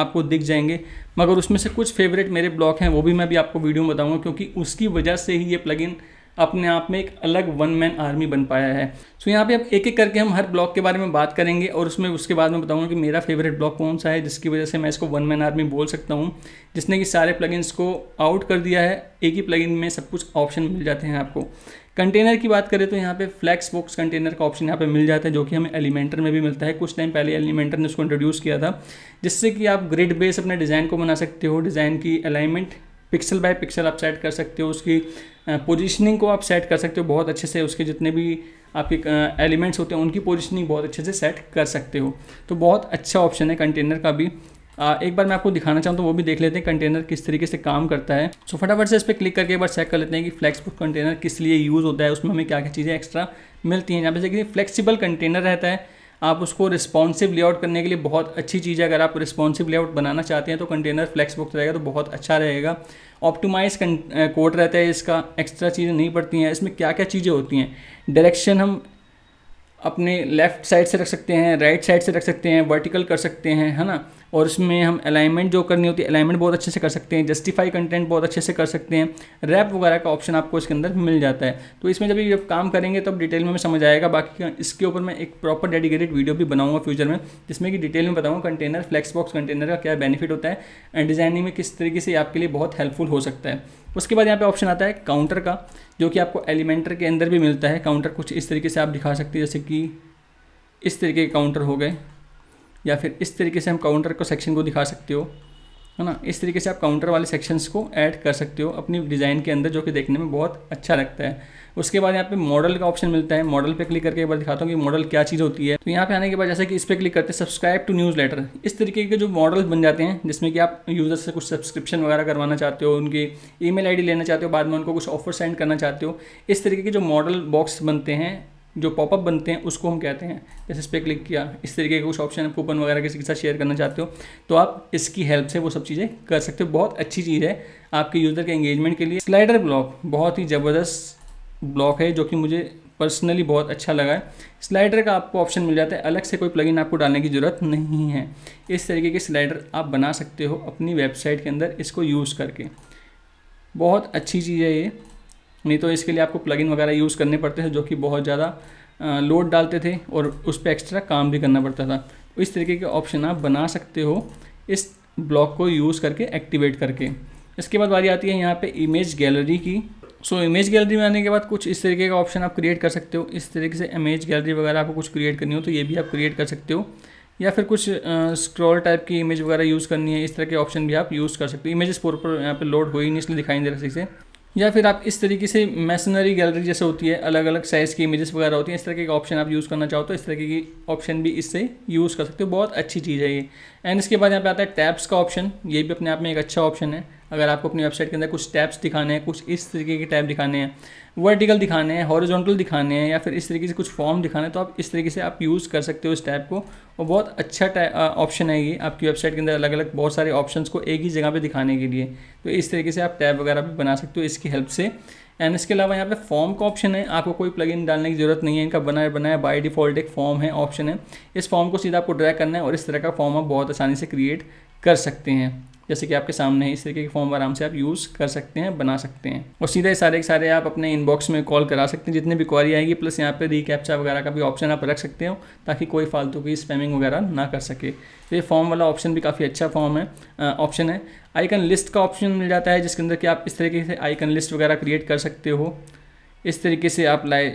Speaker 1: आपको दिख जाएंगे मगर उसमें से कुछ फेवरेट मेरे ब्लॉक हैं वो भी मैं भी आपको वीडियो में बताऊंगा क्योंकि उसकी वजह से ही ये प्लगइन अपने आप में एक अलग वन मैन आर्मी बन पाया है सो यहाँ पे अब एक एक करके हम हर ब्लॉक के बारे में बात करेंगे और उसमें उसके बाद में बताऊँगा कि मेरा फेवरेट ब्लॉक कौन सा है जिसकी वजह से मैं इसको वन मैन आर्मी बोल सकता हूँ जिसने कि सारे प्लगइन्स को आउट कर दिया है एक ही प्लगइन में सब कुछ ऑप्शन मिल जाते हैं आपको कंटेनर की बात करें तो यहाँ पे फ्लैक्स बॉक्स कंटेनर का ऑप्शन यहाँ पे मिल जाता है जो कि हमें एलिमेंटर में भी मिलता है कुछ टाइम पहले एलिमेंटर ने उसको इंट्रोड्यूस किया था जिससे कि आप ग्रिड बेस अपने डिज़ाइन को बना सकते हो डिज़ाइन की अलाइनमेंट पिक्सल बाय पिक्सल आप सेट कर सकते हो उसकी पोजिशनिंग को आप सेट कर सकते हो बहुत अच्छे से उसके जितने भी आपके एलिमेंट्स होते हैं उनकी पोजिशनिंग बहुत अच्छे से सेट कर सकते हो तो बहुत अच्छा ऑप्शन है कंटेनर का भी एक बार मैं आपको दिखाना चाहूँ तो वो भी देख लेते हैं कंटेनर किस तरीके से काम करता है सो फटाफट से इस पर क्लिक करके एक बार चेक कर लेते हैं कि फ्लेक्सबुक कंटेनर किस लिए यूज़ होता है उसमें हमें क्या क्या चीज़ें एक्स्ट्रा मिलती हैं यहाँ पर देखिए फ्लेक्सिबल कंटेनर रहता है आप उसको रिस्पॉन्सिव लेआउट करने के लिए बहुत अच्छी चीज़ है अगर आप रिस्पॉन्सिव लेआउट बनाना चाहते हैं तो कंटेनर बुक रहेगा तो बहुत अच्छा रहेगा ऑप्टिमाइज कोड रहता है इसका एक्स्ट्रा चीज़ें नहीं पड़ती हैं इसमें क्या क्या चीज़ें होती हैं डायरेक्शन हम अपने लेफ्ट साइड से रख सकते हैं राइट साइड से रख सकते हैं वर्टिकल कर सकते हैं है ना और उसमें हम अलाइनमेंट जो करनी होती है अलाइनमेंट बहुत अच्छे से कर सकते हैं जस्टिफाई कंटेंट बहुत अच्छे से कर सकते हैं रैप वगैरह का ऑप्शन आपको इसके अंदर मिल जाता है तो इसमें जब ये काम करेंगे तब डिटेल में समझ आएगा बाकी इसके ऊपर मैं एक प्रॉपर डेडिकेटेड वीडियो भी बनाऊंगा फ्यूचर में जिसमें कि डिटेल में बताऊँगा कंटेनर फ्लैक्स बॉक्स कंटेनर का क्या बेनिफिट होता है एंड डिज़ाइनिंग में किस तरीके से आपके लिए बहुत हेल्पफुल हो सकता है उसके बाद यहाँ पे ऑप्शन आता है काउंटर का जो कि आपको एलिमेंटर के अंदर भी मिलता है काउंटर कुछ इस तरीके से आप दिखा सकते हैं जैसे कि इस तरीके के काउंटर हो गए या फिर इस तरीके से हम काउंटर को सेक्शन को दिखा सकते हो है ना इस तरीके से आप काउंटर वाले सेक्शंस को ऐड कर सकते हो अपनी डिज़ाइन के अंदर जो कि देखने में बहुत अच्छा लगता है उसके बाद यहाँ पे मॉडल का ऑप्शन मिलता है मॉडल पे क्लिक करके एक बार दिखाता हूँ कि मॉडल क्या चीज़ होती है तो यहाँ पे आने के बाद जैसे कि इस पर क्लिक करते हैं सब्सक्राइब टू न्यूज़ लेटर इस तरीके के जो मॉडल बन जाते हैं जिसमें कि आप यूज़र से कुछ सब्सक्रिप्शन वगैरह करवाना चाहते हो उनकी ई मेल लेना चाहते हो बाद में उनको कुछ ऑफर सेंड करना चाहते हो इस तरीके के जो मॉडल बॉक्स बनते हैं जो पॉपअप बनते हैं उसको हम कहते हैं जैसे इस पर क्लिक किया इस तरीके के कुछ ऑप्शन कूपन वगैरह किसी के साथ शेयर करना चाहते हो तो आप इसकी हेल्प से वो सब चीज़ें कर सकते हो बहुत अच्छी चीज़ है आपके यूज़र के एंगेजमेंट के लिए स्लाइडर ब्लॉक बहुत ही ज़बरदस्त ब्लॉक है जो कि मुझे पर्सनली बहुत अच्छा लगा है स्लाइडर का आपको ऑप्शन मिल जाता है अलग से कोई प्लगइन आपको डालने की ज़रूरत नहीं है इस तरीके के स्लाइडर आप बना सकते हो अपनी वेबसाइट के अंदर इसको यूज़ करके बहुत अच्छी चीज़ है ये नहीं तो इसके लिए आपको प्लगइन वगैरह यूज़ करने पड़ते थे जो कि बहुत ज़्यादा लोड डालते थे और उस पर एक्स्ट्रा काम भी करना पड़ता था तो इस तरीके के ऑप्शन आप बना सकते हो इस ब्लॉक को यूज़ करके एक्टिवेट करके इसके बाद बारी आती है यहाँ पर इमेज गैलरी की सो इमेज गैलरी में आने के बाद कुछ इस तरीके का ऑप्शन आप क्रिएट कर सकते हो इस तरीके से इमेज गैलरी वगैरह आपको कुछ क्रिएट करनी हो तो ये भी आप क्रिएट कर सकते हो या फिर कुछ स्क्रॉल टाइप की इमेज वगैरह यूज़ करनी है इस तरह के ऑप्शन भी आप यूज़ कर सकते हो इमेजेस पूरे पर यहाँ पे लोड हो ही नहीं इसलिए दिखाई नहीं दे रहा सही से या फिर आप इस तरीके से मैसनरी गैलरी जैसे होती है अलग अलग साइज़ की इमेजेस वगैरह होती हैं इस तरह के ऑप्शन आप यूज़ करना चाहो तो इस तरीके की ऑप्शन भी इससे यूज़ कर सकते हो बहुत अच्छी चीज़ है ये एंड इसके बाद यहाँ पे आता है टैब्स का ऑप्शन ये भी अपने आप में एक अच्छा ऑप्शन है अगर आपको अपनी वेबसाइट के अंदर कुछ टैब्स दिखाने हैं कुछ इस तरीके के टैब दिखाने हैं वर्टिकल दिखाने हैं हॉरिजॉन्टल दिखाने हैं या फिर इस तरीके से कुछ फॉर्म दिखाने हैं तो आप इस तरीके से आप यूज़ कर सकते हो इस टैब को और बहुत अच्छा ऑप्शन है ये आपकी वेबसाइट के अंदर अलग अलग बहुत सारे ऑप्शंस को एक ही जगह पर दिखाने के लिए तो इस तरीके से आप टैब वगैरह भी बना सकते हो इसकी हेल्प से एंड इसके अलावा यहाँ पे फॉर्म का ऑप्शन है आपको कोई प्लगइन डालने की जरूरत नहीं है इनका बनाया बनाया बाय डिफॉल्ट एक फॉर्म है ऑप्शन है इस फॉर्म को सीधा आपको ड्रैग करना है और इस तरह का फॉर्म आप बहुत आसानी से क्रिएट कर सकते हैं जैसे कि आपके सामने है इस तरीके के फॉर्म आराम से आप यूज़ कर सकते हैं बना सकते हैं और सीधे सारे के सारे आप अपने इनबॉक्स में कॉल करा सकते हैं जितने भी क्वारी आएगी प्लस यहाँ पर रिकैप्चा वगैरह का भी ऑप्शन आप रख सकते हो ताकि कोई फालतू की स्पैमिंग वगैरह ना कर सके तो ये फॉर्म वाला ऑप्शन भी काफ़ी अच्छा फॉर्म है ऑप्शन है आइकन लिस्ट का ऑप्शन मिल जाता है जिसके अंदर कि आप इस तरीके से आइकन लिस्ट वगैरह क्रिएट कर सकते हो इस तरीके से आप लाइ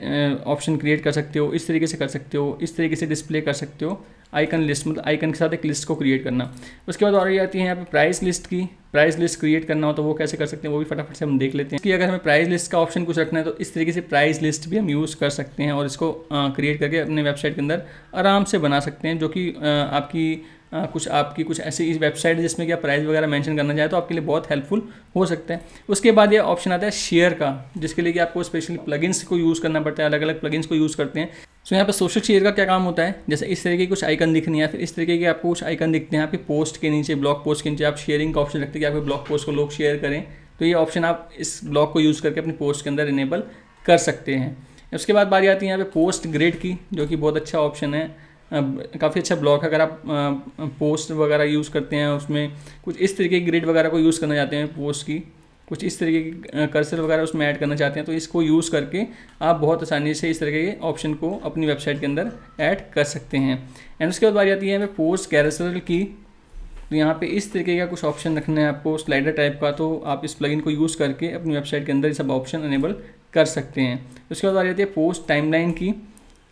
Speaker 1: ऑप्शन क्रिएट कर सकते हो इस तरीके से कर सकते हो इस तरीके से डिस्प्ले कर सकते हो आइकन लिस्ट मतलब आइकन के साथ एक लिस्ट को क्रिएट करना उसके बाद और ये आती है यहाँ पे प्राइस लिस्ट की प्राइस लिस्ट क्रिएट करना हो तो वो कैसे कर सकते हैं वो भी फटाफट से हम देख लेते हैं कि अगर हमें प्राइस लिस्ट का ऑप्शन कुछ रखना है तो इस तरीके से प्राइस लिस्ट भी हम यूज़ कर सकते हैं और इसको क्रिएट करके अपने वेबसाइट के अंदर आराम से बना सकते हैं जो कि आपकी हाँ, कुछ आपकी कुछ ऐसी वेबसाइट जिसमें कि आप प्राइस वगैरह मेंशन करना चाहे तो आपके लिए बहुत हेल्पफुल हो सकता है उसके बाद ये ऑप्शन आता है शेयर का जिसके लिए कि आपको स्पेशली प्लगइन्स को यूज़ करना पड़ता है अलग अलग प्लगइन्स को यूज़ करते हैं सो यहाँ पर सोशल शेयर का क्या काम होता है जैसे इस तरीके की कुछ आइकन दिखनी है फिर इस तरीके के आपको कुछ आइकन दिखते हैं आपकी पोस्ट के नीचे ब्लॉग पोस्ट के नीचे आप शेयरिंग का ऑप्शन रखते हैं कि आपके ब्लॉग पोस्ट को लोग शेयर करें तो ये ऑप्शन आप इस ब्लॉग को यूज़ करके अपनी पोस्ट के अंदर इनेबल कर सकते हैं उसके बाद बारी आती है यहाँ पे पोस्ट ग्रेड की जो कि बहुत अच्छा ऑप्शन है काफ़ी अच्छा ब्लॉक है अगर आप पोस्ट वगैरह यूज़ करते हैं उसमें कुछ इस तरीके की ग्रिड वगैरह को यूज़ करना चाहते हैं पोस्ट की कुछ इस तरीके की कर्सर वगैरह उसमें ऐड करना चाहते हैं तो इसको यूज़ करके आप बहुत आसानी से इस तरीके के ऑप्शन को अपनी वेबसाइट के अंदर ऐड कर सकते हैं एंड उसके बाद बारी आती है हमें पोस्ट कैरसल की तो यहाँ पे इस तरीके का कुछ ऑप्शन रखना है आपको स्लाइडर टाइप का तो आप इस प्लगइन को यूज़ करके अपनी वेबसाइट के अंदर ये सब ऑप्शन अनेबल कर सकते हैं उसके बाद आ जाती है पोस्ट टाइमलाइन की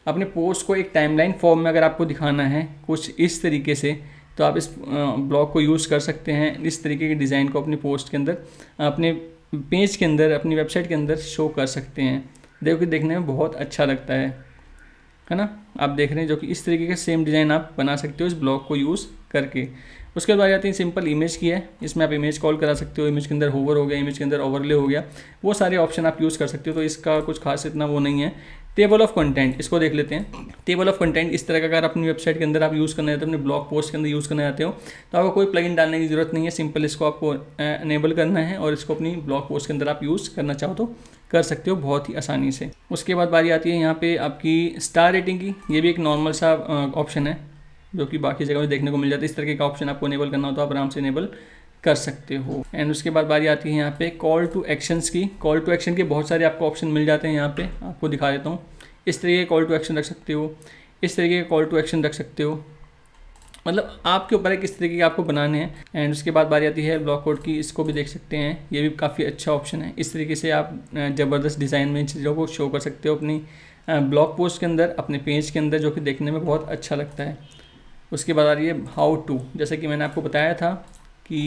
Speaker 1: अपने पोस्ट को एक टाइमलाइन फॉर्म में अगर आपको दिखाना है कुछ इस तरीके से तो आप इस ब्लॉग को यूज़ कर सकते हैं इस तरीके के डिज़ाइन को अपनी पोस्ट के अंदर अपने पेज के अंदर अपनी वेबसाइट के अंदर शो कर सकते हैं देखो कि देखने में बहुत अच्छा लगता है है ना आप देख रहे हैं जो कि इस तरीके का सेम डिज़ाइन आप बना सकते हो इस ब्लॉग को यूज़ करके उसके बाद जाते हैं सिंपल इमेज की है इसमें आप इमेज कॉल करा सकते हो इमेज के अंदर होवर हो गया इमेज के अंदर ओवरले हो गया वो सारे ऑप्शन आप यूज़ कर सकते हो तो इसका कुछ खास इतना वो नहीं है टेबल ऑफ कंटेंट इसको देख लेते हैं टेबल ऑफ कंटेंट इस तरह का अगर अपनी वेबसाइट के अंदर आप यूज़ करना चाहते हो अपने ब्लॉग पोस्ट के अंदर यूज़ करना चाहते हो तो आपको कोई प्लगइन डालने की जरूरत नहीं है सिंपल इसको आपको एनेबल करना है और इसको अपनी ब्लॉग पोस्ट के अंदर आप यूज़ करना चाहो तो कर सकते हो बहुत ही आसानी से उसके बाद बारी आती है यहाँ पर आपकी स्टार रेटिंग की ये भी एक नॉर्मल सा ऑप्शन है जो कि बाकी जगह में देखने को मिल जाता है इस तरह का ऑप्शन आपको इनेबल करना हो तो आप आराम से इनेबल कर सकते हो एंड उसके बाद बारी आती है यहाँ पे कॉल टू एक्शंस की कॉल टू एक्शन के बहुत सारे आपको ऑप्शन मिल जाते हैं यहाँ पे आपको दिखा देता हूँ इस तरीके के कॉल टू एक्शन रख सकते हो इस तरीके के कॉल टू एक्शन रख सकते हो मतलब आपके ऊपर है किस तरीके के आपको बनाने हैं एंड उसके बाद बारी आती है ब्लॉक कोड की इसको भी देख सकते हैं ये भी काफ़ी अच्छा ऑप्शन है इस तरीके से आप ज़बरदस्त डिज़ाइन में इन चीज़ों को शो कर सकते हो अपनी ब्लॉग पोस्ट के अंदर अपने पेज के अंदर जो कि देखने में बहुत अच्छा लगता है उसके बाद आ रही है हाउ टू जैसे कि मैंने आपको बताया था कि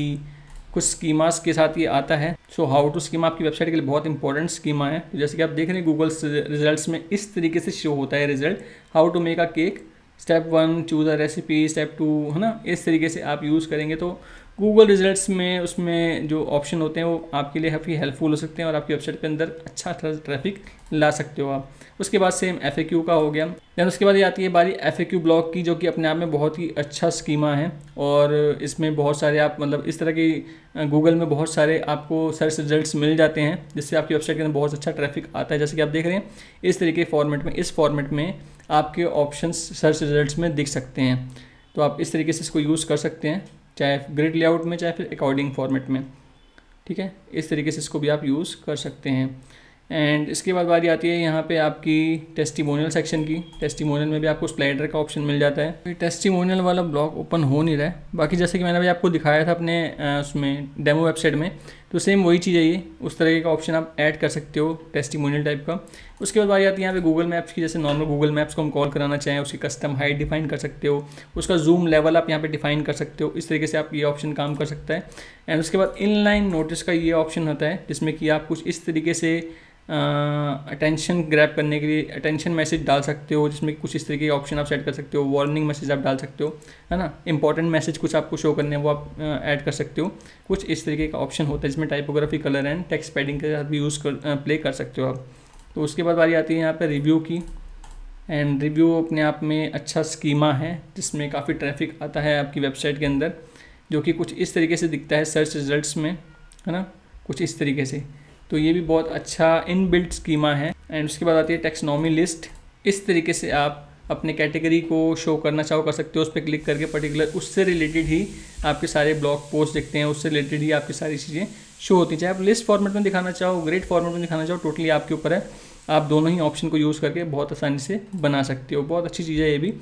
Speaker 1: कुछ स्कीमास के साथ ये आता है सो हाउ टू स्कीमा आपकी वेबसाइट के लिए बहुत इंपॉर्टेंट स्कीमा है तो जैसे कि आप देख रहे हैं गूगल रिजल्ट्स में इस तरीके से शो होता है result how to make a cake step one choose a recipe step two है ना इस तरीके से आप यूज़ करेंगे तो गूगल रिजल्ट्स में उसमें जो ऑप्शन होते हैं वो आपके लिए काफ़ी हेल्पफुल हो सकते हैं और आपकी वेबसाइट के अंदर अच्छा ट्रैफिक ला सकते हो आप उसके बाद सेम एफ का हो गया दैन उसके बाद ये आती है बारी एफ ब्लॉक की जो कि अपने आप में बहुत ही अच्छा स्कीमा है और इसमें बहुत सारे आप मतलब इस तरह की गूगल में बहुत सारे आपको सर्च रिजल्ट्स मिल जाते हैं जिससे आपकी वेबसाइट के अंदर बहुत अच्छा ट्रैफिक आता है जैसे कि आप देख रहे हैं इस तरीके फॉर्मेट में इस फॉर्मेट में आपके ऑप्शन सर्च रिजल्ट में दिख सकते हैं तो आप इस तरीके से इसको यूज़ कर सकते हैं चाहे ग्रिड लेआउट में चाहे फिर अकॉर्डिंग फॉर्मेट में ठीक है इस तरीके से इसको भी आप यूज़ कर सकते हैं एंड इसके बाद बारी आती है यहाँ पे आपकी टेस्टिमोनियल सेक्शन की टेस्टिमोनियल में भी आपको स्लाइडर का ऑप्शन मिल जाता है टेस्टिमोनियल वाला ब्लॉग ओपन हो नहीं रहा है बाकी जैसे कि मैंने अभी आपको दिखाया था अपने उसमें डेमो वेबसाइट में तो सेम वही चीज़ है ये उस तरह का ऑप्शन आप ऐड कर सकते हो टेस्टिमोनियल टाइप का उसके बाद बारी आती है यहाँ पे गूगल मैप्स की जैसे नॉर्मल गूगल मैप्स को हम कॉल कराना चाहें उसकी कस्टम हाइट डिफाइन कर सकते हो उसका जूम लेवल आप यहाँ पे डिफाइन कर सकते हो इस तरीके से आप ये ऑप्शन काम कर सकता है एंड उसके बाद इनलाइन नोटिस का ये ऑप्शन होता है जिसमें कि आप कुछ इस तरीके से अटेंशन ग्रैप करने के लिए अटेंशन मैसेज डाल सकते हो जिसमें कुछ इस तरीके के ऑप्शन आप सेट कर सकते हो वार्निंग मैसेज आप डाल सकते हो है ना इंपॉर्टेंट मैसेज कुछ आपको शो करने हैं वो आप ऐड कर सकते हो कुछ इस तरीके का ऑप्शन होता है जिसमें typography colour and text padding के साथ भी यूज़ कर प्ले कर सकते हो आप तो उसके बाद बारी आती है यहाँ पर रिव्यू की एंड रिव्यू अपने आप में अच्छा स्कीमा है जिसमें काफ़ी ट्रैफिक आता है आपकी वेबसाइट के अंदर जो कि कुछ इस तरीके से दिखता है सर्च रिजल्ट्स में है ना कुछ इस तरीके से तो ये भी बहुत अच्छा इन बिल्ट स्कीमा है एंड उसके बाद आती है टेक्सनॉमी लिस्ट इस तरीके से आप अपने कैटेगरी को शो करना चाहो कर सकते हो उस पर क्लिक करके पर्टिकुलर उससे रिलेटेड ही आपके सारे ब्लॉग पोस्ट देखते हैं उससे रिलेटेड ही आपकी सारी चीज़ें शो होती हैं चाहे आप लिस्ट फॉर्मेट में दिखाना चाहो ग्रेट फॉर्मेट में दिखाना चाहो टोटली आपके ऊपर है आप दोनों ही ऑप्शन को यूज़ करके बहुत आसानी से बना सकते हो बहुत अच्छी चीज़ है ये भी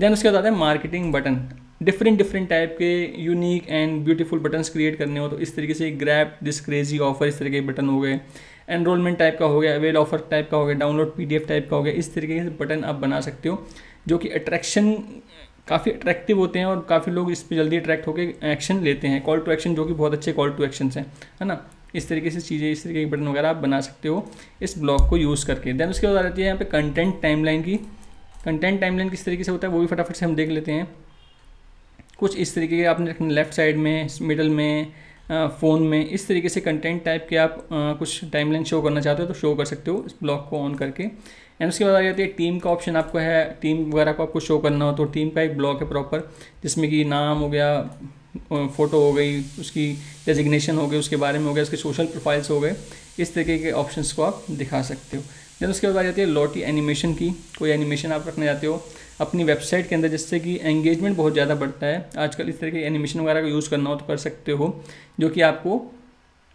Speaker 1: देन उसके बाद आता है marketing button different different type के unique and beautiful buttons create करने हो तो इस तरीके से ग्रैप दिस क्रेजी ऑफर इस तरीके के बटन हो गए एनरोलमेंट टाइप का हो गया अवेल ऑफर टाइप का हो गया डाउनलोड पी टाइप का हो गया इस तरीके से बटन आप बना सकते हो जो कि अट्रैक्शन काफ़ी अट्रैक्टिव होते हैं और काफ़ी लोग इस पर जल्दी अट्रैक्ट होकर एक्शन लेते हैं कॉल टू एक्शन जो कि बहुत अच्छे कॉल टू एक्शन हैं है ना इस तरीके से चीज़ें इस तरीके के बटन वगैरह आप बना सकते हो इस ब्लॉग को यूज़ करके देन उसके बाद आ जाती है यहाँ पे कंटेंट टाइमलाइन की कंटेंट टाइमलाइन किस तरीके से होता है वो भी फटाफट से हम देख लेते हैं कुछ इस तरीके के आपने रखना लेफ्ट साइड में मिडल में फ़ोन में इस तरीके से कंटेंट टाइप के आप आ, कुछ टाइमलाइन शो करना चाहते हो तो शो कर सकते हो इस ब्लॉग को ऑन करके एंड उसके बाद आ जाती है टीम का ऑप्शन आपको है टीम वगैरह को आपको शो करना हो तो टीम का एक ब्लॉग है प्रॉपर जिसमें कि नाम हो गया फ़ोटो हो गई उसकी डेजिग्नेशन हो गई उसके बारे में हो गया उसके सोशल प्रोफाइल्स हो गए इस तरीके के ऑप्शंस को आप दिखा सकते हो देन उसके बाद आ जाती है लॉटी एनिमेशन की कोई एनिमेशन आप रखना चाहते हो अपनी वेबसाइट के अंदर जिससे कि एंगेजमेंट बहुत ज़्यादा बढ़ता है आजकल इस तरह के एनिमेशन वगैरह का यूज़ करना हो तो कर सकते हो जो कि आपको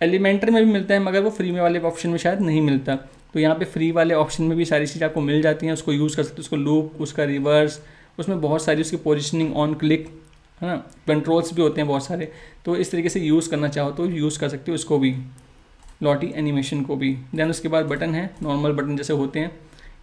Speaker 1: एलिमेंट्री में भी मिलता है मगर वो फ्री में वाले ऑप्शन में शायद नहीं मिलता तो यहाँ पे फ्री वाले ऑप्शन में भी सारी चीज़ आपको मिल जाती हैं उसको यूज़ कर सकते हो उसको लूप उसका रिवर्स उसमें बहुत सारी उसकी पोजिशनिंग ऑन क्लिक है ना कंट्रोल्स भी होते हैं बहुत सारे तो इस तरीके से यूज़ करना चाहो तो यूज़ कर सकते हो उसको भी लॉटी एनिमेशन को भी देन उसके बाद बटन है नॉर्मल बटन जैसे होते हैं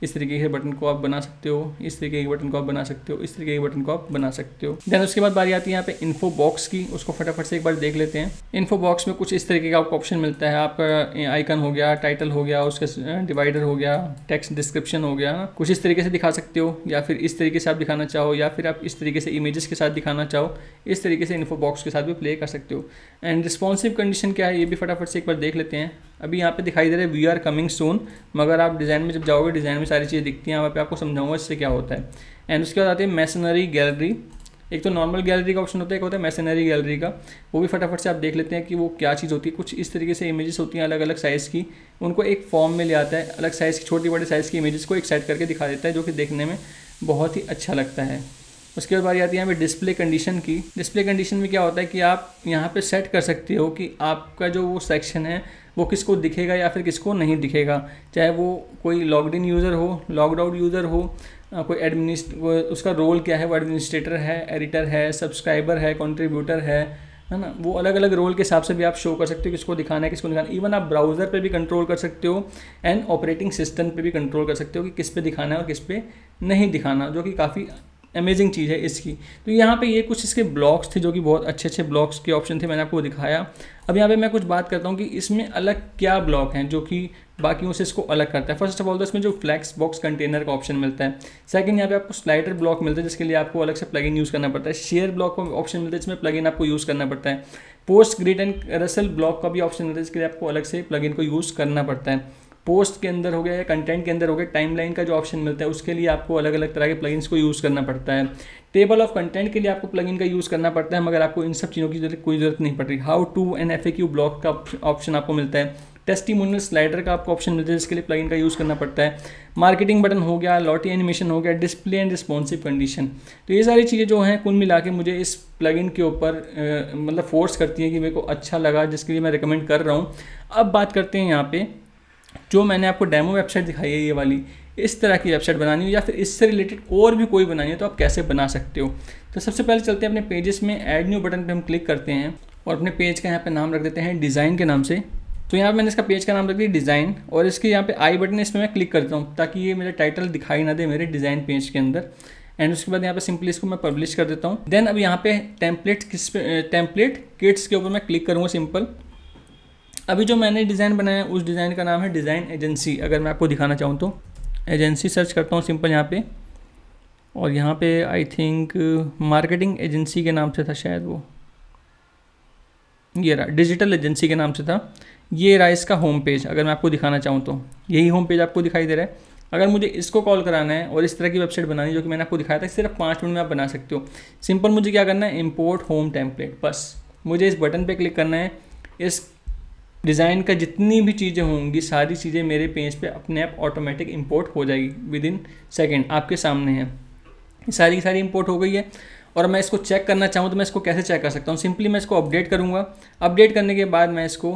Speaker 1: इस तरीके के बटन को आप बना सकते हो इस तरीके के बटन को आप बना सकते हो इस तरीके के बटन को आप बना सकते हो देन उसके बाद बारी आती है यहाँ पे इन्फो बॉक्स की उसको फटाफट से एक बार देख लेते हैं इन्फो बॉक्स में कुछ इस तरीके का आपको ऑप्शन मिलता है आपका आइकन हो गया टाइटल हो गया उसका डिवाइडर हो गया टेक्स्ट डिस्क्रिप्शन हो गया कुछ इस तरीके से दिखा सकते हो या फिर इस तरीके से आप दिखाना चाहो या फिर आप इस तरीके से इमेजेस के साथ दिखाना चाहो इस तरीके से इन्फो बॉक्स के साथ भी प्ले कर सकते हो एंड रिस्पॉन्सिव कंडीशन क्या है ये भी फटाफट से एक बार देख लेते हैं अभी यहाँ पे दिखाई दे रहा है वी आर कमिंग सोन मगर आप डिज़ाइन में जब जाओगे डिज़ाइन में सारी चीज़ें दिखती हैं यहाँ पे आपको समझाऊंगा इससे क्या होता है एंड उसके बाद आती है मैसनरी गैलरी एक तो नॉर्मल गैलरी का ऑप्शन होता है एक होता है मैसेनरी गैलरी का वो भी फटाफट से आप देख लेते हैं कि वो क्या चीज़ होती है कुछ इस तरीके से इमेजेस होती हैं अलग अलग साइज़ की उनको एक फॉर्म में ले आता है अलग साइज़ की छोटी बड़ी साइज़ की इमेजेस को एक सेट करके दिखा देता है जो कि देखने में बहुत ही अच्छा लगता है उसके बाद बारी आती है यहाँ पे डिस्प्ले कंडीशन की डिस्प्ले कंडीशन में क्या होता है कि आप यहाँ पे सेट कर सकते हो कि आपका जो वो सेक्शन है वो किसको दिखेगा या फिर किसको नहीं दिखेगा चाहे वो कोई लॉगड इन यूज़र हो लॉगड आउट यूज़र हो कोई एडमिनिस्ट उसका रोल क्या है वो एडमिनिस्ट्रेटर है एडिटर है सब्सक्राइबर है कॉन्ट्रीब्यूटर है है ना वो अलग अलग रोल के हिसाब से भी आप शो कर सकते हो किसको दिखाना है किसको दिखाना है इवन आप ब्राउज़र पे भी कंट्रोल कर सकते हो एंड ऑपरेटिंग सिस्टम पे भी कंट्रोल कर सकते हो कि किस पे दिखाना है और किस पे नहीं दिखाना जो कि काफ़ी अमेजिंग चीज़ है इसकी तो यहाँ पे ये कुछ इसके ब्लॉग्स थे जो कि बहुत अच्छे अच्छे ब्लॉग्स के ऑप्शन थे मैंने आपको दिखाया अब यहाँ पे मैं कुछ बात करता हूँ कि इसमें अलग क्या ब्लॉक हैं जो कि बाकियों से इसको अलग करता है फर्स्ट ऑफ ऑल तो इसमें जो फ्लैक्स बॉक्स कंटेनर का ऑप्शन मिलता है सेकंड यहाँ पे आपको स्लाइडर ब्लॉक मिलता है जिसके लिए आपको अलग से प्लगइन यूज़ करना पड़ता है शेयर ब्लॉक का ऑप्शन मिलता है जिसमें प्लगइन आपको यूज़ करना पड़ता है post grid and carousel block का भी ऑप्शन मिलता है जिसके लिए आपको अलग से प्लग को यूज़ करना पड़ता है पोस्ट के अंदर हो गया या कंटेंट के अंदर हो गया टाइमलाइन का जो ऑप्शन मिलता है उसके लिए आपको अलग अलग तरह के प्लगइन्स को यूज़ करना पड़ता है टेबल ऑफ कंटेंट के लिए आपको प्लगइन का यूज़ करना पड़ता है मगर आपको इन सब चीज़ों की जरूरत कोई ज़रूरत नहीं पड़ रही how to an F A Q block का ऑप्शन आपको मिलता है टेस्टिमोनियल स्लाइडर का आपको ऑप्शन मिलता है जिसके लिए प्लगइन का यूज़ करना पड़ता है मार्केटिंग बटन हो गया लॉटी एनिमेशन हो गया डिस्प्ले एंड रिस्पॉन्सिव कंडीशन तो ये सारी चीज़ें जो हैं कुल मिला के मुझे इस प्लगइन के ऊपर मतलब फोर्स करती हैं कि मेरे को अच्छा लगा जिसके लिए मैं रिकमेंड कर रहा हूँ अब बात करते हैं यहाँ पर जो मैंने आपको डेमो वेबसाइट दिखाई है ये वाली इस तरह की वेबसाइट बनानी हो या फिर इससे रिलेटेड और भी कोई बनानी हो तो आप कैसे बना सकते हो तो सबसे पहले चलते हैं अपने पेजेस में एड न्यू बटन पर हम क्लिक करते हैं और अपने पेज का यहाँ पर नाम रख देते हैं डिज़ाइन के नाम से तो यहाँ पर मैंने इसका पेज का नाम रख दिया डिज़ाइन और इसके यहाँ पर आई बटन इसमें मैं क्लिक करता हूँ ताकि ये मेरा टाइटल दिखाई ना दे मेरे डिज़ाइन पेज के अंदर एंड उसके बाद यहाँ पे सिंपली इसको मैं पब्लिश कर देता हूँ देन अब यहाँ पे टेम्पलेट किस पे टेम्पलेट किट्स के ऊपर मैं क्लिक करूँगा सिंपल अभी जो मैंने डिज़ाइन बनाया है उस डिज़ाइन का नाम है डिज़ाइन एजेंसी अगर मैं आपको दिखाना चाहूँ तो एजेंसी सर्च करता हूँ सिंपल यहाँ पे और यहाँ पे आई थिंक मार्केटिंग एजेंसी के नाम से था शायद वो ये रहा डिजिटल एजेंसी के नाम से था ये रहा इसका होम पेज अगर मैं आपको दिखाना चाहूँ तो यही होम पेज आपको दिखाई दे रहा है अगर मुझे इसको कॉल कराना है और इस तरह की वेबसाइट बनानी जो कि मैंने आपको दिखाया था सिर्फ पाँच मिनट में आप बना सकते हो सिंपल मुझे क्या करना है इम्पोर्ट होम टेम्पलेट बस मुझे इस बटन पर क्लिक करना है इस डिज़ाइन का जितनी भी चीज़ें होंगी सारी चीज़ें मेरे पेज पे अपने आप ऑटोमेटिक इंपोर्ट हो जाएगी विद इन सेकेंड आपके सामने है सारी की सारी इंपोर्ट हो गई है और मैं इसको चेक करना चाहूँ तो मैं इसको कैसे चेक कर सकता हूँ सिंपली मैं इसको अपडेट करूँगा अपडेट करने के बाद मैं इसको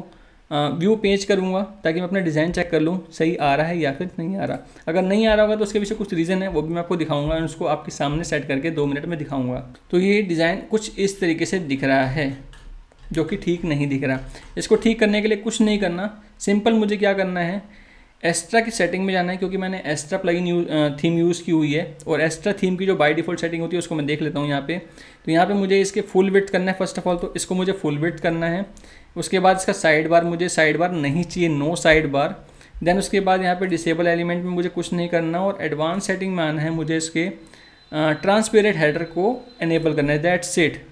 Speaker 1: व्यू पेज करूँगा ताकि मैं अपना डिज़ाइन चेक कर लूँ सही आ रहा है या फिर नहीं आ रहा अगर नहीं आ रहा होगा तो उसके पीछे कुछ रीज़न है वो भी मैं आपको दिखाऊंगा और उसको आपके सामने सेट करके दो मिनट में दिखाऊंगा तो ये डिज़ाइन कुछ इस तरीके से दिख रहा है जो कि ठीक नहीं दिख रहा इसको ठीक करने के लिए कुछ नहीं करना सिंपल मुझे क्या करना है एस्ट्रा की सेटिंग में जाना है क्योंकि मैंने Astra plugin use theme use की हुई है और एस्ट्रा थीम की जो बाय डिफ़ॉल्ट सेटिंग होती है उसको मैं देख लेता हूँ यहाँ पे तो यहाँ पे मुझे इसके फुल विथ करना है फर्स्ट ऑफ ऑल तो इसको मुझे फुल विथ करना है उसके बाद इसका साइड बार मुझे साइड बार नहीं चाहिए नो साइड बार देन उसके बाद यहाँ पर डिसेबल एलिमेंट में मुझे कुछ नहीं करना और एडवांस सेटिंग में आना है मुझे इसके ट्रांसपेरेंट हेडर को एनेबल करना है दैट्स इट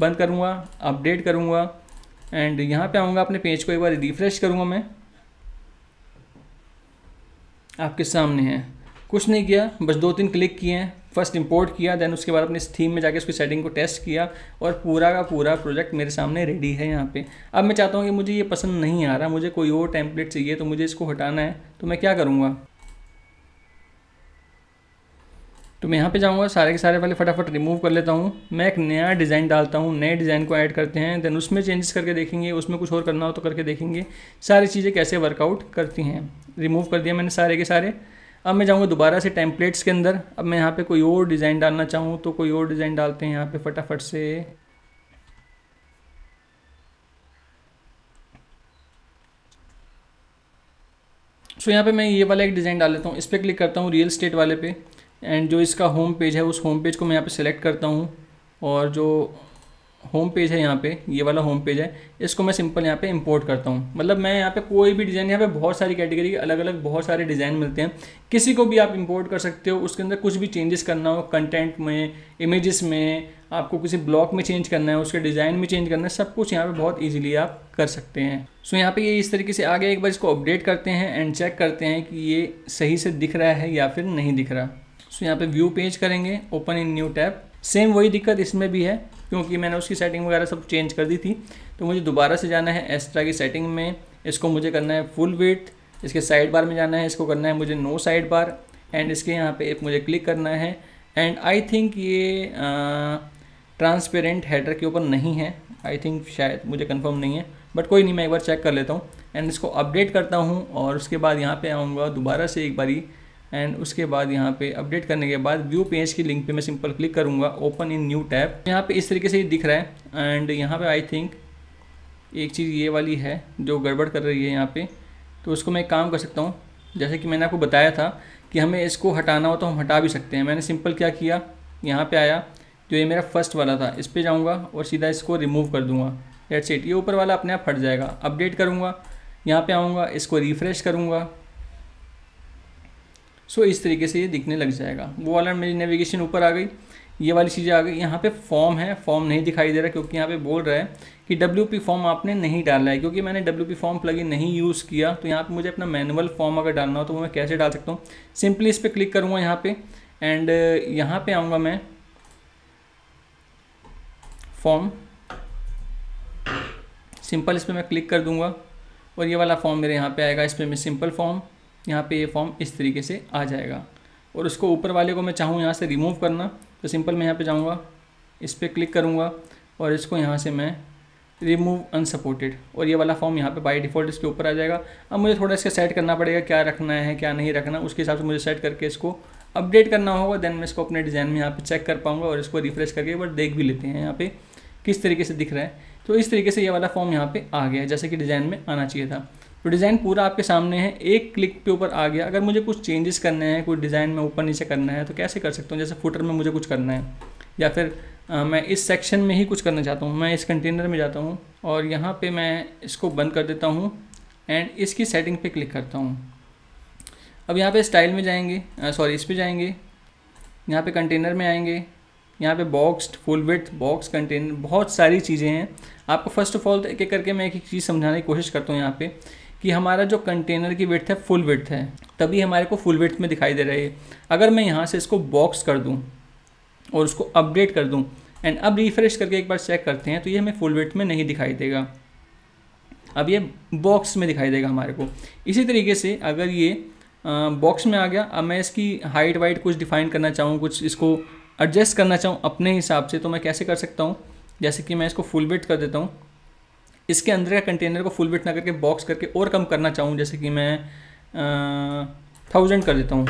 Speaker 1: बंद करूँगा अपडेट करूँगा एंड यहाँ पे आऊँगा अपने पेज को एक बार रिफ्रेश करूँगा मैं आपके सामने है कुछ नहीं किया बस दो तीन क्लिक किए हैं फर्स्ट इंपोर्ट किया देन उसके बाद अपने थीम में जाके उसकी सेटिंग को टेस्ट किया और पूरा का पूरा प्रोजेक्ट मेरे सामने रेडी है यहाँ पे अब मैं चाहता हूँ कि मुझे ये पसंद नहीं आ रहा मुझे कोई और टेम्पलेट चाहिए तो मुझे इसको हटाना है तो मैं क्या करूँगा तो मैं यहाँ पे जाऊँगा सारे के सारे पहले फटाफट रिमूव कर लेता हूँ मैं एक नया डिज़ाइन डालता हूँ नए डिज़ाइन को ऐड करते हैं देन उसमें चेंजेस करके देखेंगे उसमें कुछ और करना हो तो करके देखेंगे सारी चीज़ें कैसे वर्कआउट करती हैं रिमूव कर दिया मैंने सारे के सारे अब मैं जाऊँगा दोबारा से टेम्पलेट्स के अंदर अब मैं यहाँ पर कोई और डिज़ाइन डालना चाहूँ तो कोई और डिज़ाइन डालते हैं यहाँ पर फटाफट से सो so, यहाँ पे मैं ये वाला एक डिज़ाइन डाल लेता हूँ इस पर क्लिक करता हूँ रियल स्टेट वाले पे एंड जो इसका होम पेज है उस होम पेज को मैं यहाँ पे सेलेक्ट करता हूँ और जो होम पेज है यहाँ पे ये वाला होम पेज है इसको मैं सिंपल यहाँ पे इंपोर्ट करता हूँ मतलब मैं यहाँ पे कोई भी डिज़ाइन यहाँ पे बहुत सारी कैटेगरी अलग अलग बहुत सारे डिज़ाइन मिलते हैं किसी को भी आप इंपोर्ट कर सकते हो उसके अंदर कुछ भी चेंजेस करना हो कंटेंट में इमेजेस में आपको किसी ब्लॉक में चेंज करना है उसके डिज़ाइन में चेंज करना है सब कुछ यहाँ पर बहुत ईजिली आप कर सकते हैं सो यहाँ पर ये इस तरीके से आगे एक बार इसको अपडेट करते हैं एंड चेक करते हैं कि ये सही से दिख रहा है या फिर नहीं दिख रहा सो यहाँ पे व्यू पेज करेंगे open in new tab same वही दिक्कत इसमें भी है क्योंकि मैंने उसकी सेटिंग वगैरह सब चेंज कर दी थी तो मुझे दोबारा से जाना है एस्ट्रा की सेटिंग में इसको मुझे करना है फुल वेट इसके साइड बार में जाना है इसको करना है मुझे नो साइड बार एंड इसके यहाँ पे मुझे क्लिक करना है एंड आई थिंक ये ट्रांसपेरेंट हेडर के ऊपर नहीं है आई थिंक शायद मुझे कंफर्म नहीं है बट कोई नहीं मैं एक बार चेक कर लेता हूँ एंड इसको अपडेट करता हूँ और उसके बाद यहाँ पे आऊँगा दोबारा से एक बारी एंड उसके बाद यहाँ पे अपडेट करने के बाद व्यू पेज की लिंक पे मैं सिंपल क्लिक करूँगा ओपन इन न्यू टैब यहाँ पे इस तरीके से ये दिख रहा है एंड यहाँ पे आई थिंक एक चीज़ ये वाली है जो गड़बड़ कर रही है यहाँ पे तो उसको मैं काम कर सकता हूँ जैसे कि मैंने आपको बताया था कि हमें इसको हटाना हो तो हम हटा भी सकते हैं मैंने सिंपल क्या किया यहाँ पर आया जो ये मेरा फर्स्ट वाला था इस पर जाऊँगा और सीधा इसको रिमूव कर दूँगा डेट सेट ये ऊपर वाला अपने आप हट जाएगा अपडेट करूँगा यहाँ पर आऊँगा इसको रिफ़्रेश करूँगा सो इस तरीके से ये दिखने लग जाएगा वो वाला मेरी नेविगेशन ऊपर आ गई ये वाली चीज़ें आ गई यहाँ पे फॉर्म है फॉर्म नहीं दिखाई दे रहा क्योंकि यहाँ पे बोल रहा है कि डब्ल्यू पी फॉर्म आपने नहीं डाला है क्योंकि मैंने डब्ल्यू पी फॉर्म प्लगइन नहीं यूज़ किया तो यहाँ पे मुझे अपना मैनुअल फॉर्म अगर डालना हो तो वो मैं कैसे डाल सकता हूँ सिंपली इस पर क्लिक करूँगा यहाँ पे एंड यहाँ पे आऊँगा मैं फॉर्म सिंपल इस पर मैं क्लिक कर दूँगा और ये वाला फॉर्म मेरे यहाँ पर आएगा इस पर मैं सिंपल फॉर्म यहाँ पे ये फॉर्म इस तरीके से आ जाएगा और उसको ऊपर वाले को मैं चाहूँ यहाँ से रिमूव करना तो सिंपल मैं यहाँ पे जाऊँगा इस पर क्लिक करूँगा और इसको यहाँ से मैं रिमूव अनसपोर्टेड और ये वाला फॉर्म यहाँ पे बाय डिफ़ॉल्ट इसके ऊपर आ जाएगा अब मुझे थोड़ा इसका सेट करना पड़ेगा क्या रखना है क्या नहीं रखना उसके हिसाब से मुझे सेट करके इसको अपडेट करना होगा देन मैं इसको अपने डिज़ाइन में यहाँ पर चेक कर पाऊँगा और इसको रिफ्रेश करके बट देख भी लेते हैं यहाँ पर किस तरीके से दिख रहा है तो इस तरीके से ये वाला फॉर्म यहाँ पर आ गया जैसे कि डिज़ाइन में आना चाहिए था तो डिज़ाइन पूरा आपके सामने है एक क्लिक पे ऊपर आ गया अगर मुझे कुछ चेंजेस करने हैं कोई डिज़ाइन में ऊपर नीचे करना है तो कैसे कर सकता हूँ जैसे फुटर में मुझे कुछ करना है या फिर आ, मैं इस सेक्शन में ही कुछ करना चाहता हूँ मैं इस कंटेनर में जाता हूँ और यहाँ पर मैं इसको बंद कर देता हूँ एंड इसकी सेटिंग पर क्लिक करता हूँ अब यहाँ पर स्टाइल में जाएंगे सॉरी इस पर जाएंगे यहाँ पे कंटेनर में आएंगे यहाँ पे box full width box container बहुत सारी चीज़ें हैं आपको फर्स्ट ऑफ ऑल एक एक करके मैं एक एक चीज़ समझाने की कोशिश करता हूँ यहाँ पे कि हमारा जो कंटेनर की विथ है फुल विथ है तभी हमारे को फुल विथ में दिखाई दे रही है अगर मैं यहाँ से इसको बॉक्स कर दूँ और उसको अपडेट कर दूँ एंड अब रिफ्रेश करके एक बार चेक करते हैं तो ये हमें फुल वेथ में नहीं दिखाई देगा अब ये बॉक्स में दिखाई देगा हमारे को इसी तरीके से अगर ये बॉक्स में आ गया अब मैं इसकी हाइट वाइट कुछ डिफाइन करना चाहूँ कुछ इसको एडजस्ट करना चाहूँ अपने हिसाब से तो मैं कैसे कर सकता हूँ जैसे कि मैं इसको फुल वेथ कर देता हूँ इसके अंदर का कंटेनर को फुल वेट ना करके बॉक्स करके और कम करना चाहूँ जैसे कि मैं थाउजेंड कर देता हूँ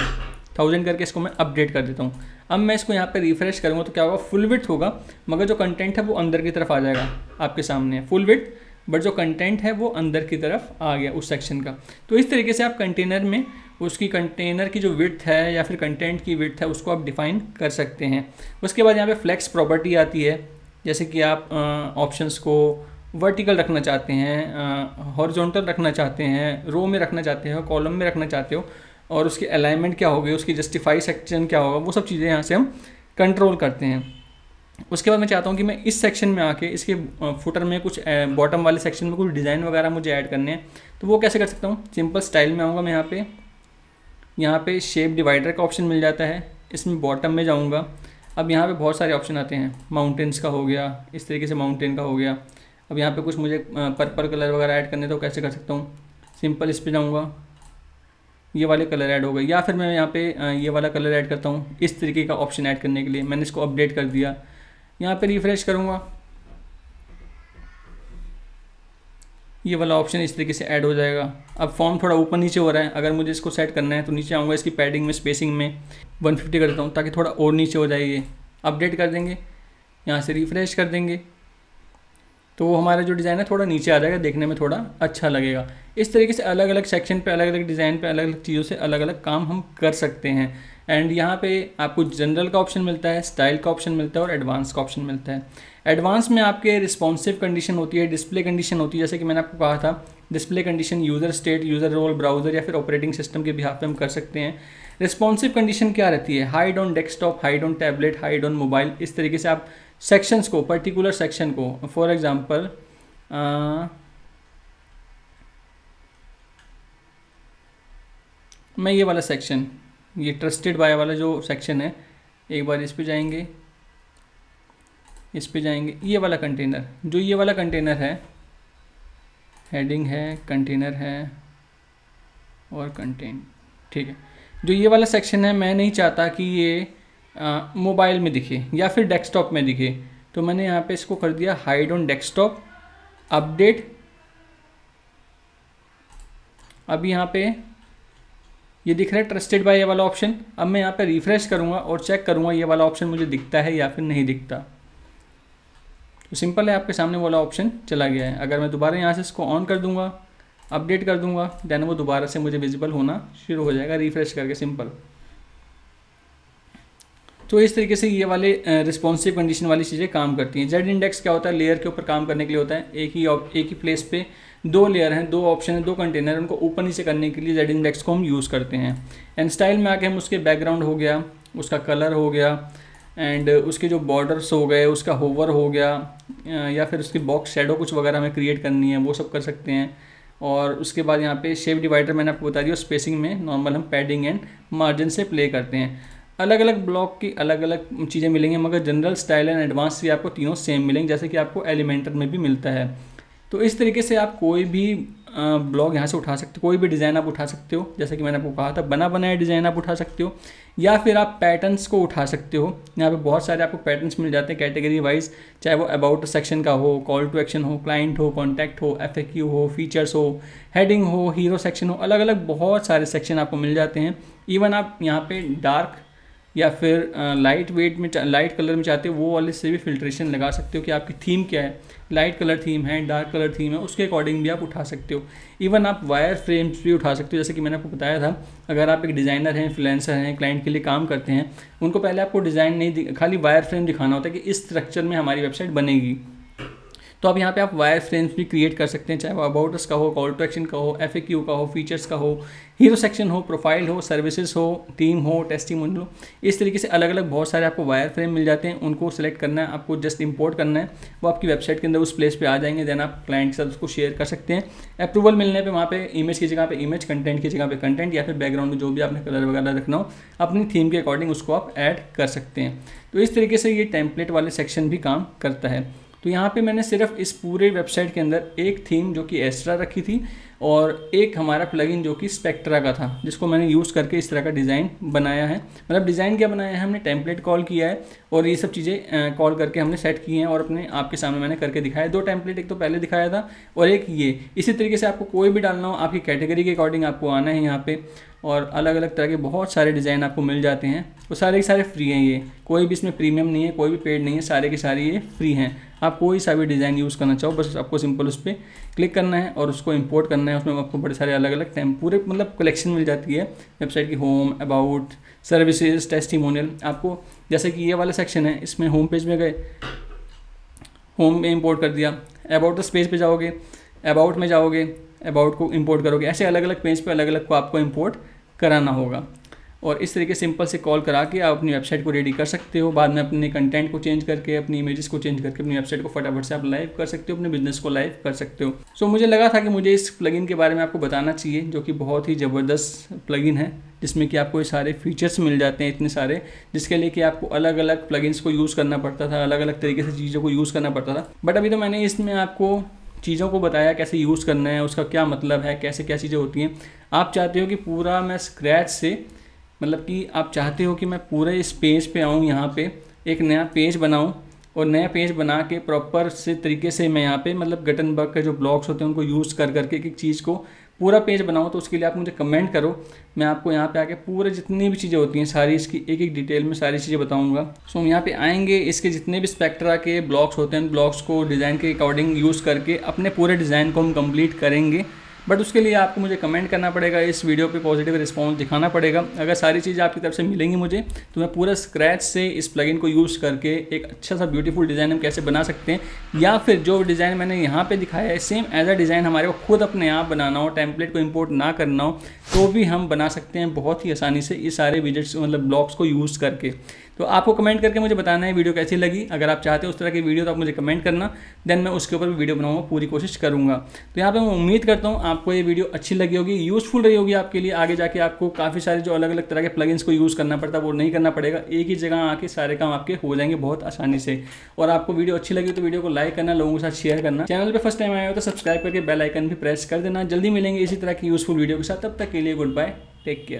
Speaker 1: थाउजेंड करके इसको मैं अपडेट कर देता हूँ अब मैं इसको यहाँ पे रिफ्रेश करूँगा तो क्या होगा फुल विथ होगा मगर जो कंटेंट है वो अंदर की तरफ आ जाएगा आपके सामने फुल विथ बट जो कंटेंट है वो अंदर की तरफ आ गया उस सेक्शन का तो इस तरीके से आप कंटेनर में उसकी कंटेनर की जो विथ है या फिर कंटेंट की विथ है उसको आप डिफाइन कर सकते हैं उसके बाद यहाँ पे फ्लैक्स प्रॉपर्टी आती है जैसे कि आप ऑप्शंस को वर्टिकल रखना चाहते हैं हॉरिजॉन्टल रखना चाहते हैं रो में रखना चाहते हो कॉलम में रखना चाहते हो और उसके अलाइनमेंट क्या होगी उसकी जस्टिफाई सेक्शन क्या होगा वो सब चीज़ें यहाँ से हम कंट्रोल करते हैं उसके बाद मैं चाहता हूँ कि मैं इस सेक्शन में आके इसके फुटर में कुछ बॉटम वाले सेक्शन में कुछ डिज़ाइन वगैरह मुझे ऐड करने हैं तो वो कैसे कर सकता हूँ सिंपल स्टाइल में आऊँगा मैं यहाँ पे यहाँ पे शेप डिवाइडर का ऑप्शन मिल जाता है इसमें बॉटम में जाऊँगा अब यहाँ पे बहुत सारे ऑप्शन आते हैं माउंटेन्स का हो गया इस तरीके से माउंटेन का हो गया अब यहाँ पे कुछ मुझे पर्पल कलर वगैरह ऐड करने तो कैसे कर सकता हूँ सिंपल इस पर जाऊँगा ये वाले कलर ऐड हो गए या फिर मैं यहाँ पे ये वाला कलर ऐड करता हूँ इस तरीके का ऑप्शन ऐड करने के लिए मैंने इसको अपडेट कर दिया यहाँ पे रिफ़्रेश करूँगा ये वाला ऑप्शन इस तरीके से ऐड हो जाएगा अब फॉर्म थोड़ा ऊपर नीचे हो रहा है अगर मुझे इसको सेट करना है तो नीचे आऊँगा इसकी पैडिंग में स्पेसिंग में वन कर देता हूँ ताकि थोड़ा और नीचे हो जाए ये अपडेट कर देंगे यहाँ से रिफ़्रेश कर देंगे तो वो हमारा जो डिज़ाइन है थोड़ा नीचे आ जाएगा देखने में थोड़ा अच्छा लगेगा इस तरीके से अलग अलग सेक्शन पे अलग अलग डिज़ाइन पे अलग अलग चीज़ों से अलग अलग काम हम कर सकते हैं एंड यहाँ पे आपको जनरल का ऑप्शन मिलता है स्टाइल का ऑप्शन मिलता है और एडवांस का ऑप्शन मिलता है एडवांस में आपके रिस्पॉन्सिव कंडीशन होती है डिस्प्ले कंडीशन होती है जैसे कि मैंने आपको कहा था display condition user state user role browser या फिर ऑपरेटिंग सिस्टम के बिहार पर हम कर सकते हैं रिस्पॉन्सिव कंडीशन क्या रहती है hide on desktop hide on tablet hide on mobile इस तरीके से आप सेक्शंस को पर्टिकुलर सेक्शन को फॉर एग्जांपल uh, मैं ये वाला सेक्शन ये ट्रस्टेड बाय वाला जो सेक्शन है एक बार इस पे जाएंगे इस पे जाएंगे ये वाला कंटेनर जो ये वाला कंटेनर है हेडिंग है कंटेनर है और कंटेन ठीक है जो ये वाला सेक्शन है मैं नहीं चाहता कि ये मोबाइल में दिखे या फिर डेस्कटॉप में दिखे तो मैंने यहाँ पे इसको कर दिया हाइड ऑन डेस्कटॉप अपडेट अब यहाँ पे ये दिख रहा है ट्रस्टेड बाय ये वाला ऑप्शन अब मैं यहाँ पे रिफ़्रेश करूँगा और चेक करूँगा ये वाला ऑप्शन मुझे दिखता है या फिर नहीं दिखता तो सिंपल है आपके सामने वाला ऑप्शन चला गया है अगर मैं दोबारा यहाँ से इसको ऑन कर दूँगा अपडेट कर दूँगा देन वो दोबारा से मुझे विजिबल होना शुरू हो जाएगा रिफ़्रेश करके सिंपल तो इस तरीके से ये वाले रिस्पॉन्सिव कंडीशन वाली चीज़ें काम करती हैं जेड इंडेक्स क्या होता है लेयर के ऊपर काम करने के लिए होता है एक ही एक ही प्लेस पे दो लेयर हैं दो ऑप्शन हैं दो कंटेनर उनको ऊपर नीचे करने के लिए जेड इंडेक्स को हम यूज़ करते हैं एंड स्टाइल में आके हम उसके बैकग्राउंड हो गया उसका कलर हो गया एंड उसके जो बॉर्डर्स हो गए उसका होवर हो गया या फिर उसकी बॉक्स शेडो कुछ वगैरह हमें क्रिएट करनी है वो सब कर सकते हैं और उसके बाद यहाँ पे शेप डिवाइडर मैंने आपको बता दिया स्पेसिंग में नॉर्मल हम पैडिंग एंड मार्जिन से प्ले करते हैं अलग अलग ब्लॉक की अलग अलग चीज़ें मिलेंगी मगर जनरल स्टाइल एंड एडवांस भी आपको तीनों सेम मिलेंगे जैसे कि आपको एलिमेंटर में भी मिलता है तो इस तरीके से आप कोई भी ब्लॉग यहाँ से उठा सकते हो कोई भी डिज़ाइन आप उठा सकते हो जैसे कि मैंने आपको कहा था बना बनाया डिज़ाइन आप उठा सकते हो या फिर आप पैटर्न्स को उठा सकते हो यहाँ पे बहुत सारे आपको पैटर्न्स मिल जाते हैं कैटेगरी वाइज चाहे वो अबाउट सेक्शन का हो कॉल टू एक्शन हो क्लाइंट हो कॉन्टैक्ट हो एफ हो फीचर्स हो हेडिंग हो हीरो सेक्शन हो अलग अलग बहुत सारे सेक्शन आपको मिल जाते हैं इवन आप यहाँ पर डार्क या फिर लाइट वेट में लाइट कलर में चाहते हो वो वाले से भी फिल्ट्रेशन लगा सकते हो कि आपकी थीम क्या है लाइट कलर थीम है डार्क कलर थीम है उसके अकॉर्डिंग भी आप उठा सकते हो इवन आप वायर फ्रेम्स भी उठा सकते हो जैसे कि मैंने आपको बताया था अगर आप एक डिज़ाइनर हैं फ्लेंसर हैं क्लाइंट के लिए काम करते हैं उनको पहले आपको डिज़ाइन नहीं खाली वायर फ्रेम दिखाना होता है कि इस स्ट्रक्चर में हमारी वेबसाइट बनेगी तो अब यहाँ पे आप वायर फ्रेम्स भी क्रिएट कर सकते हैं चाहे वो अबाउट का हो कॉल टू एक्शन का हो एफ का हो फीचर्स का हो हीरो सेक्शन हो प्रोफाइल हो सर्विसेज हो टीम हो टेस्टिंग हो इस तरीके से अलग अलग बहुत सारे आपको वायर फ्रेम मिल जाते हैं उनको सेलेक्ट करना है आपको जस्ट इंपोर्ट करना है वो आपकी वेबसाइट के अंदर उस प्लेस पर आ जाएंगे देन आप क्लाइंट के साथ उसको शेयर कर सकते हैं अप्रूवल मिलने पर वहाँ पर इमेज की जगह पर इमेज कंटेंट की जगह पर कंटेंट या फिर बैकग्राउंड में जो भी आपने कलर वगैरह रखना हो अपनी थीम के अकॉर्डिंग उसको आप ऐड कर सकते हैं तो इस तरीके से ये टेम्पलेट वाले सेक्शन भी काम करता है तो यहाँ पे मैंने सिर्फ इस पूरे वेबसाइट के अंदर एक थीम जो कि एस्ट्रा रखी थी और एक हमारा प्लगइन जो कि स्पेक्ट्रा का था जिसको मैंने यूज़ करके इस तरह का डिज़ाइन बनाया है मतलब डिज़ाइन क्या बनाया है हमने टेम्पलेट कॉल किया है और ये सब चीज़ें कॉल करके हमने सेट की हैं और अपने आपके सामने मैंने करके दिखाया दो टेम्पलेट एक तो पहले दिखाया था और एक ये इसी तरीके से आपको कोई भी डालना हो आपकी कैटेगरी के अकॉर्डिंग आपको आना है यहाँ पर और अलग अलग तरह के बहुत सारे डिज़ाइन आपको मिल जाते हैं वो सारे के सारे फ्री हैं ये कोई भी इसमें प्रीमियम नहीं है कोई भी पेड नहीं है सारे के सारे ये फ्री हैं आप कोई सा भी डिज़ाइन यूज़ करना चाहो बस आपको सिंपल उस पर क्लिक करना है और उसको इंपोर्ट करना है उसमें आपको बड़े सारे अलग अलग टाइम पूरे मतलब कलेक्शन मिल जाती है वेबसाइट की होम अबाउट सर्विसेज टेस्टिमोनियल आपको जैसे कि ये वाला सेक्शन है इसमें होम पेज में गए होम में इम्पोर्ट कर दिया अबाउट द स्पेज पर जाओगे अबाउट में जाओगे अबाउट को इंपोर्ट करोगे ऐसे अलग अलग पेज पे अलग अलग को आपको इंपोर्ट कराना होगा और इस तरीके सिंपल से कॉल करा के आप अपनी वेबसाइट को रेडी कर सकते हो बाद में अपने कंटेंट को चेंज करके अपनी इमेजेस को चेंज करके अपनी वेबसाइट को फटाफट से आप लाइव कर सकते हो अपने बिजनेस को लाइव कर सकते हो सो so, मुझे लगा था कि मुझे इस प्लगइन के बारे में आपको बताना चाहिए जो कि बहुत ही ज़बरदस्त प्लगइन है जिसमें कि आपको ये सारे फीचर्स मिल जाते हैं इतने सारे जिसके लिए कि आपको अलग अलग प्लगइन्स को यूज़ करना पड़ता था अलग अलग तरीके से चीज़ों को यूज़ करना पड़ता था बट अभी तो मैंने इसमें आपको चीज़ों को बताया कैसे यूज़ करना है उसका क्या मतलब है कैसे क्या चीज़ें होती हैं आप चाहते हो कि पूरा मैं स्क्रैच से मतलब कि आप चाहते हो कि मैं पूरे इस पेज पे आऊँ यहाँ पे एक नया पेज बनाऊँ और नया पेज बना के प्रॉपर से तरीके से मैं यहाँ पे मतलब गटन बग के जो ब्लॉक्स होते हैं उनको यूज़ कर करके एक चीज़ को पूरा पेज बनाऊँ तो उसके लिए आप मुझे कमेंट करो मैं आपको यहाँ पे आके पूरे जितनी भी चीज़ें होती हैं सारी इसकी एक एक डिटेल में सारी चीज़ें बताऊँगा सो हम यहाँ पे आएंगे इसके जितने भी स्पेक्ट्रा के ब्लॉक्स होते हैं ब्लॉक्स को डिज़ाइन के अकॉर्डिंग यूज़ करके अपने पूरे डिज़ाइन को हम कम्प्लीट करेंगे बट उसके लिए आपको मुझे कमेंट करना पड़ेगा इस वीडियो पे पॉजिटिव रिस्पॉन्स दिखाना पड़ेगा अगर सारी चीज़ें आपकी तरफ से मिलेंगी मुझे तो मैं पूरा स्क्रैच से इस प्लगइन को यूज़ करके एक अच्छा सा ब्यूटीफुल डिज़ाइन हम कैसे बना सकते हैं या फिर जो डिज़ाइन मैंने यहाँ पर दिखाया है सेम एज अ डिज़ाइन हमारे को खुद अपने आप बनाना हो टेम्पलेट को इम्पोर्ट ना करना हो तो भी हम बना सकते हैं बहुत ही आसानी से इस सारे विजिट्स मतलब ब्लॉग्स को यूज़ करके तो आपको कमेंट करके मुझे बताना है वीडियो कैसी लगी अगर आप चाहते हो उस तरह की वीडियो तो आप मुझे कमेंट करना देन मैं उसके ऊपर भी वीडियो बनाऊंगा पूरी कोशिश करूँगा तो यहाँ पर मैं उम्मीद करता हूँ आपको ये वीडियो अच्छी लगी होगी यूज़फुल रही होगी आपके लिए आगे जाके आपको काफ़ी सारे जो अलग अलग तरह के प्लगइन्स को यूज़ करना पड़ता है वो नहीं करना पड़ेगा एक ही जगह आके सारे काम आपके हो जाएंगे बहुत आसानी से और आपको वीडियो अच्छी लगी तो वीडियो को लाइक करना लोगों के साथ शेयर करना चैनल पर फर्स्ट टाइम आया हो तो सब्सक्राइब करके बेल आइकन भी प्रेस कर देना जल्दी मिलेंगे इसी तरह की यूज़फुल वीडियो के साथ तब तक के लिए गुड बाय टेक केयर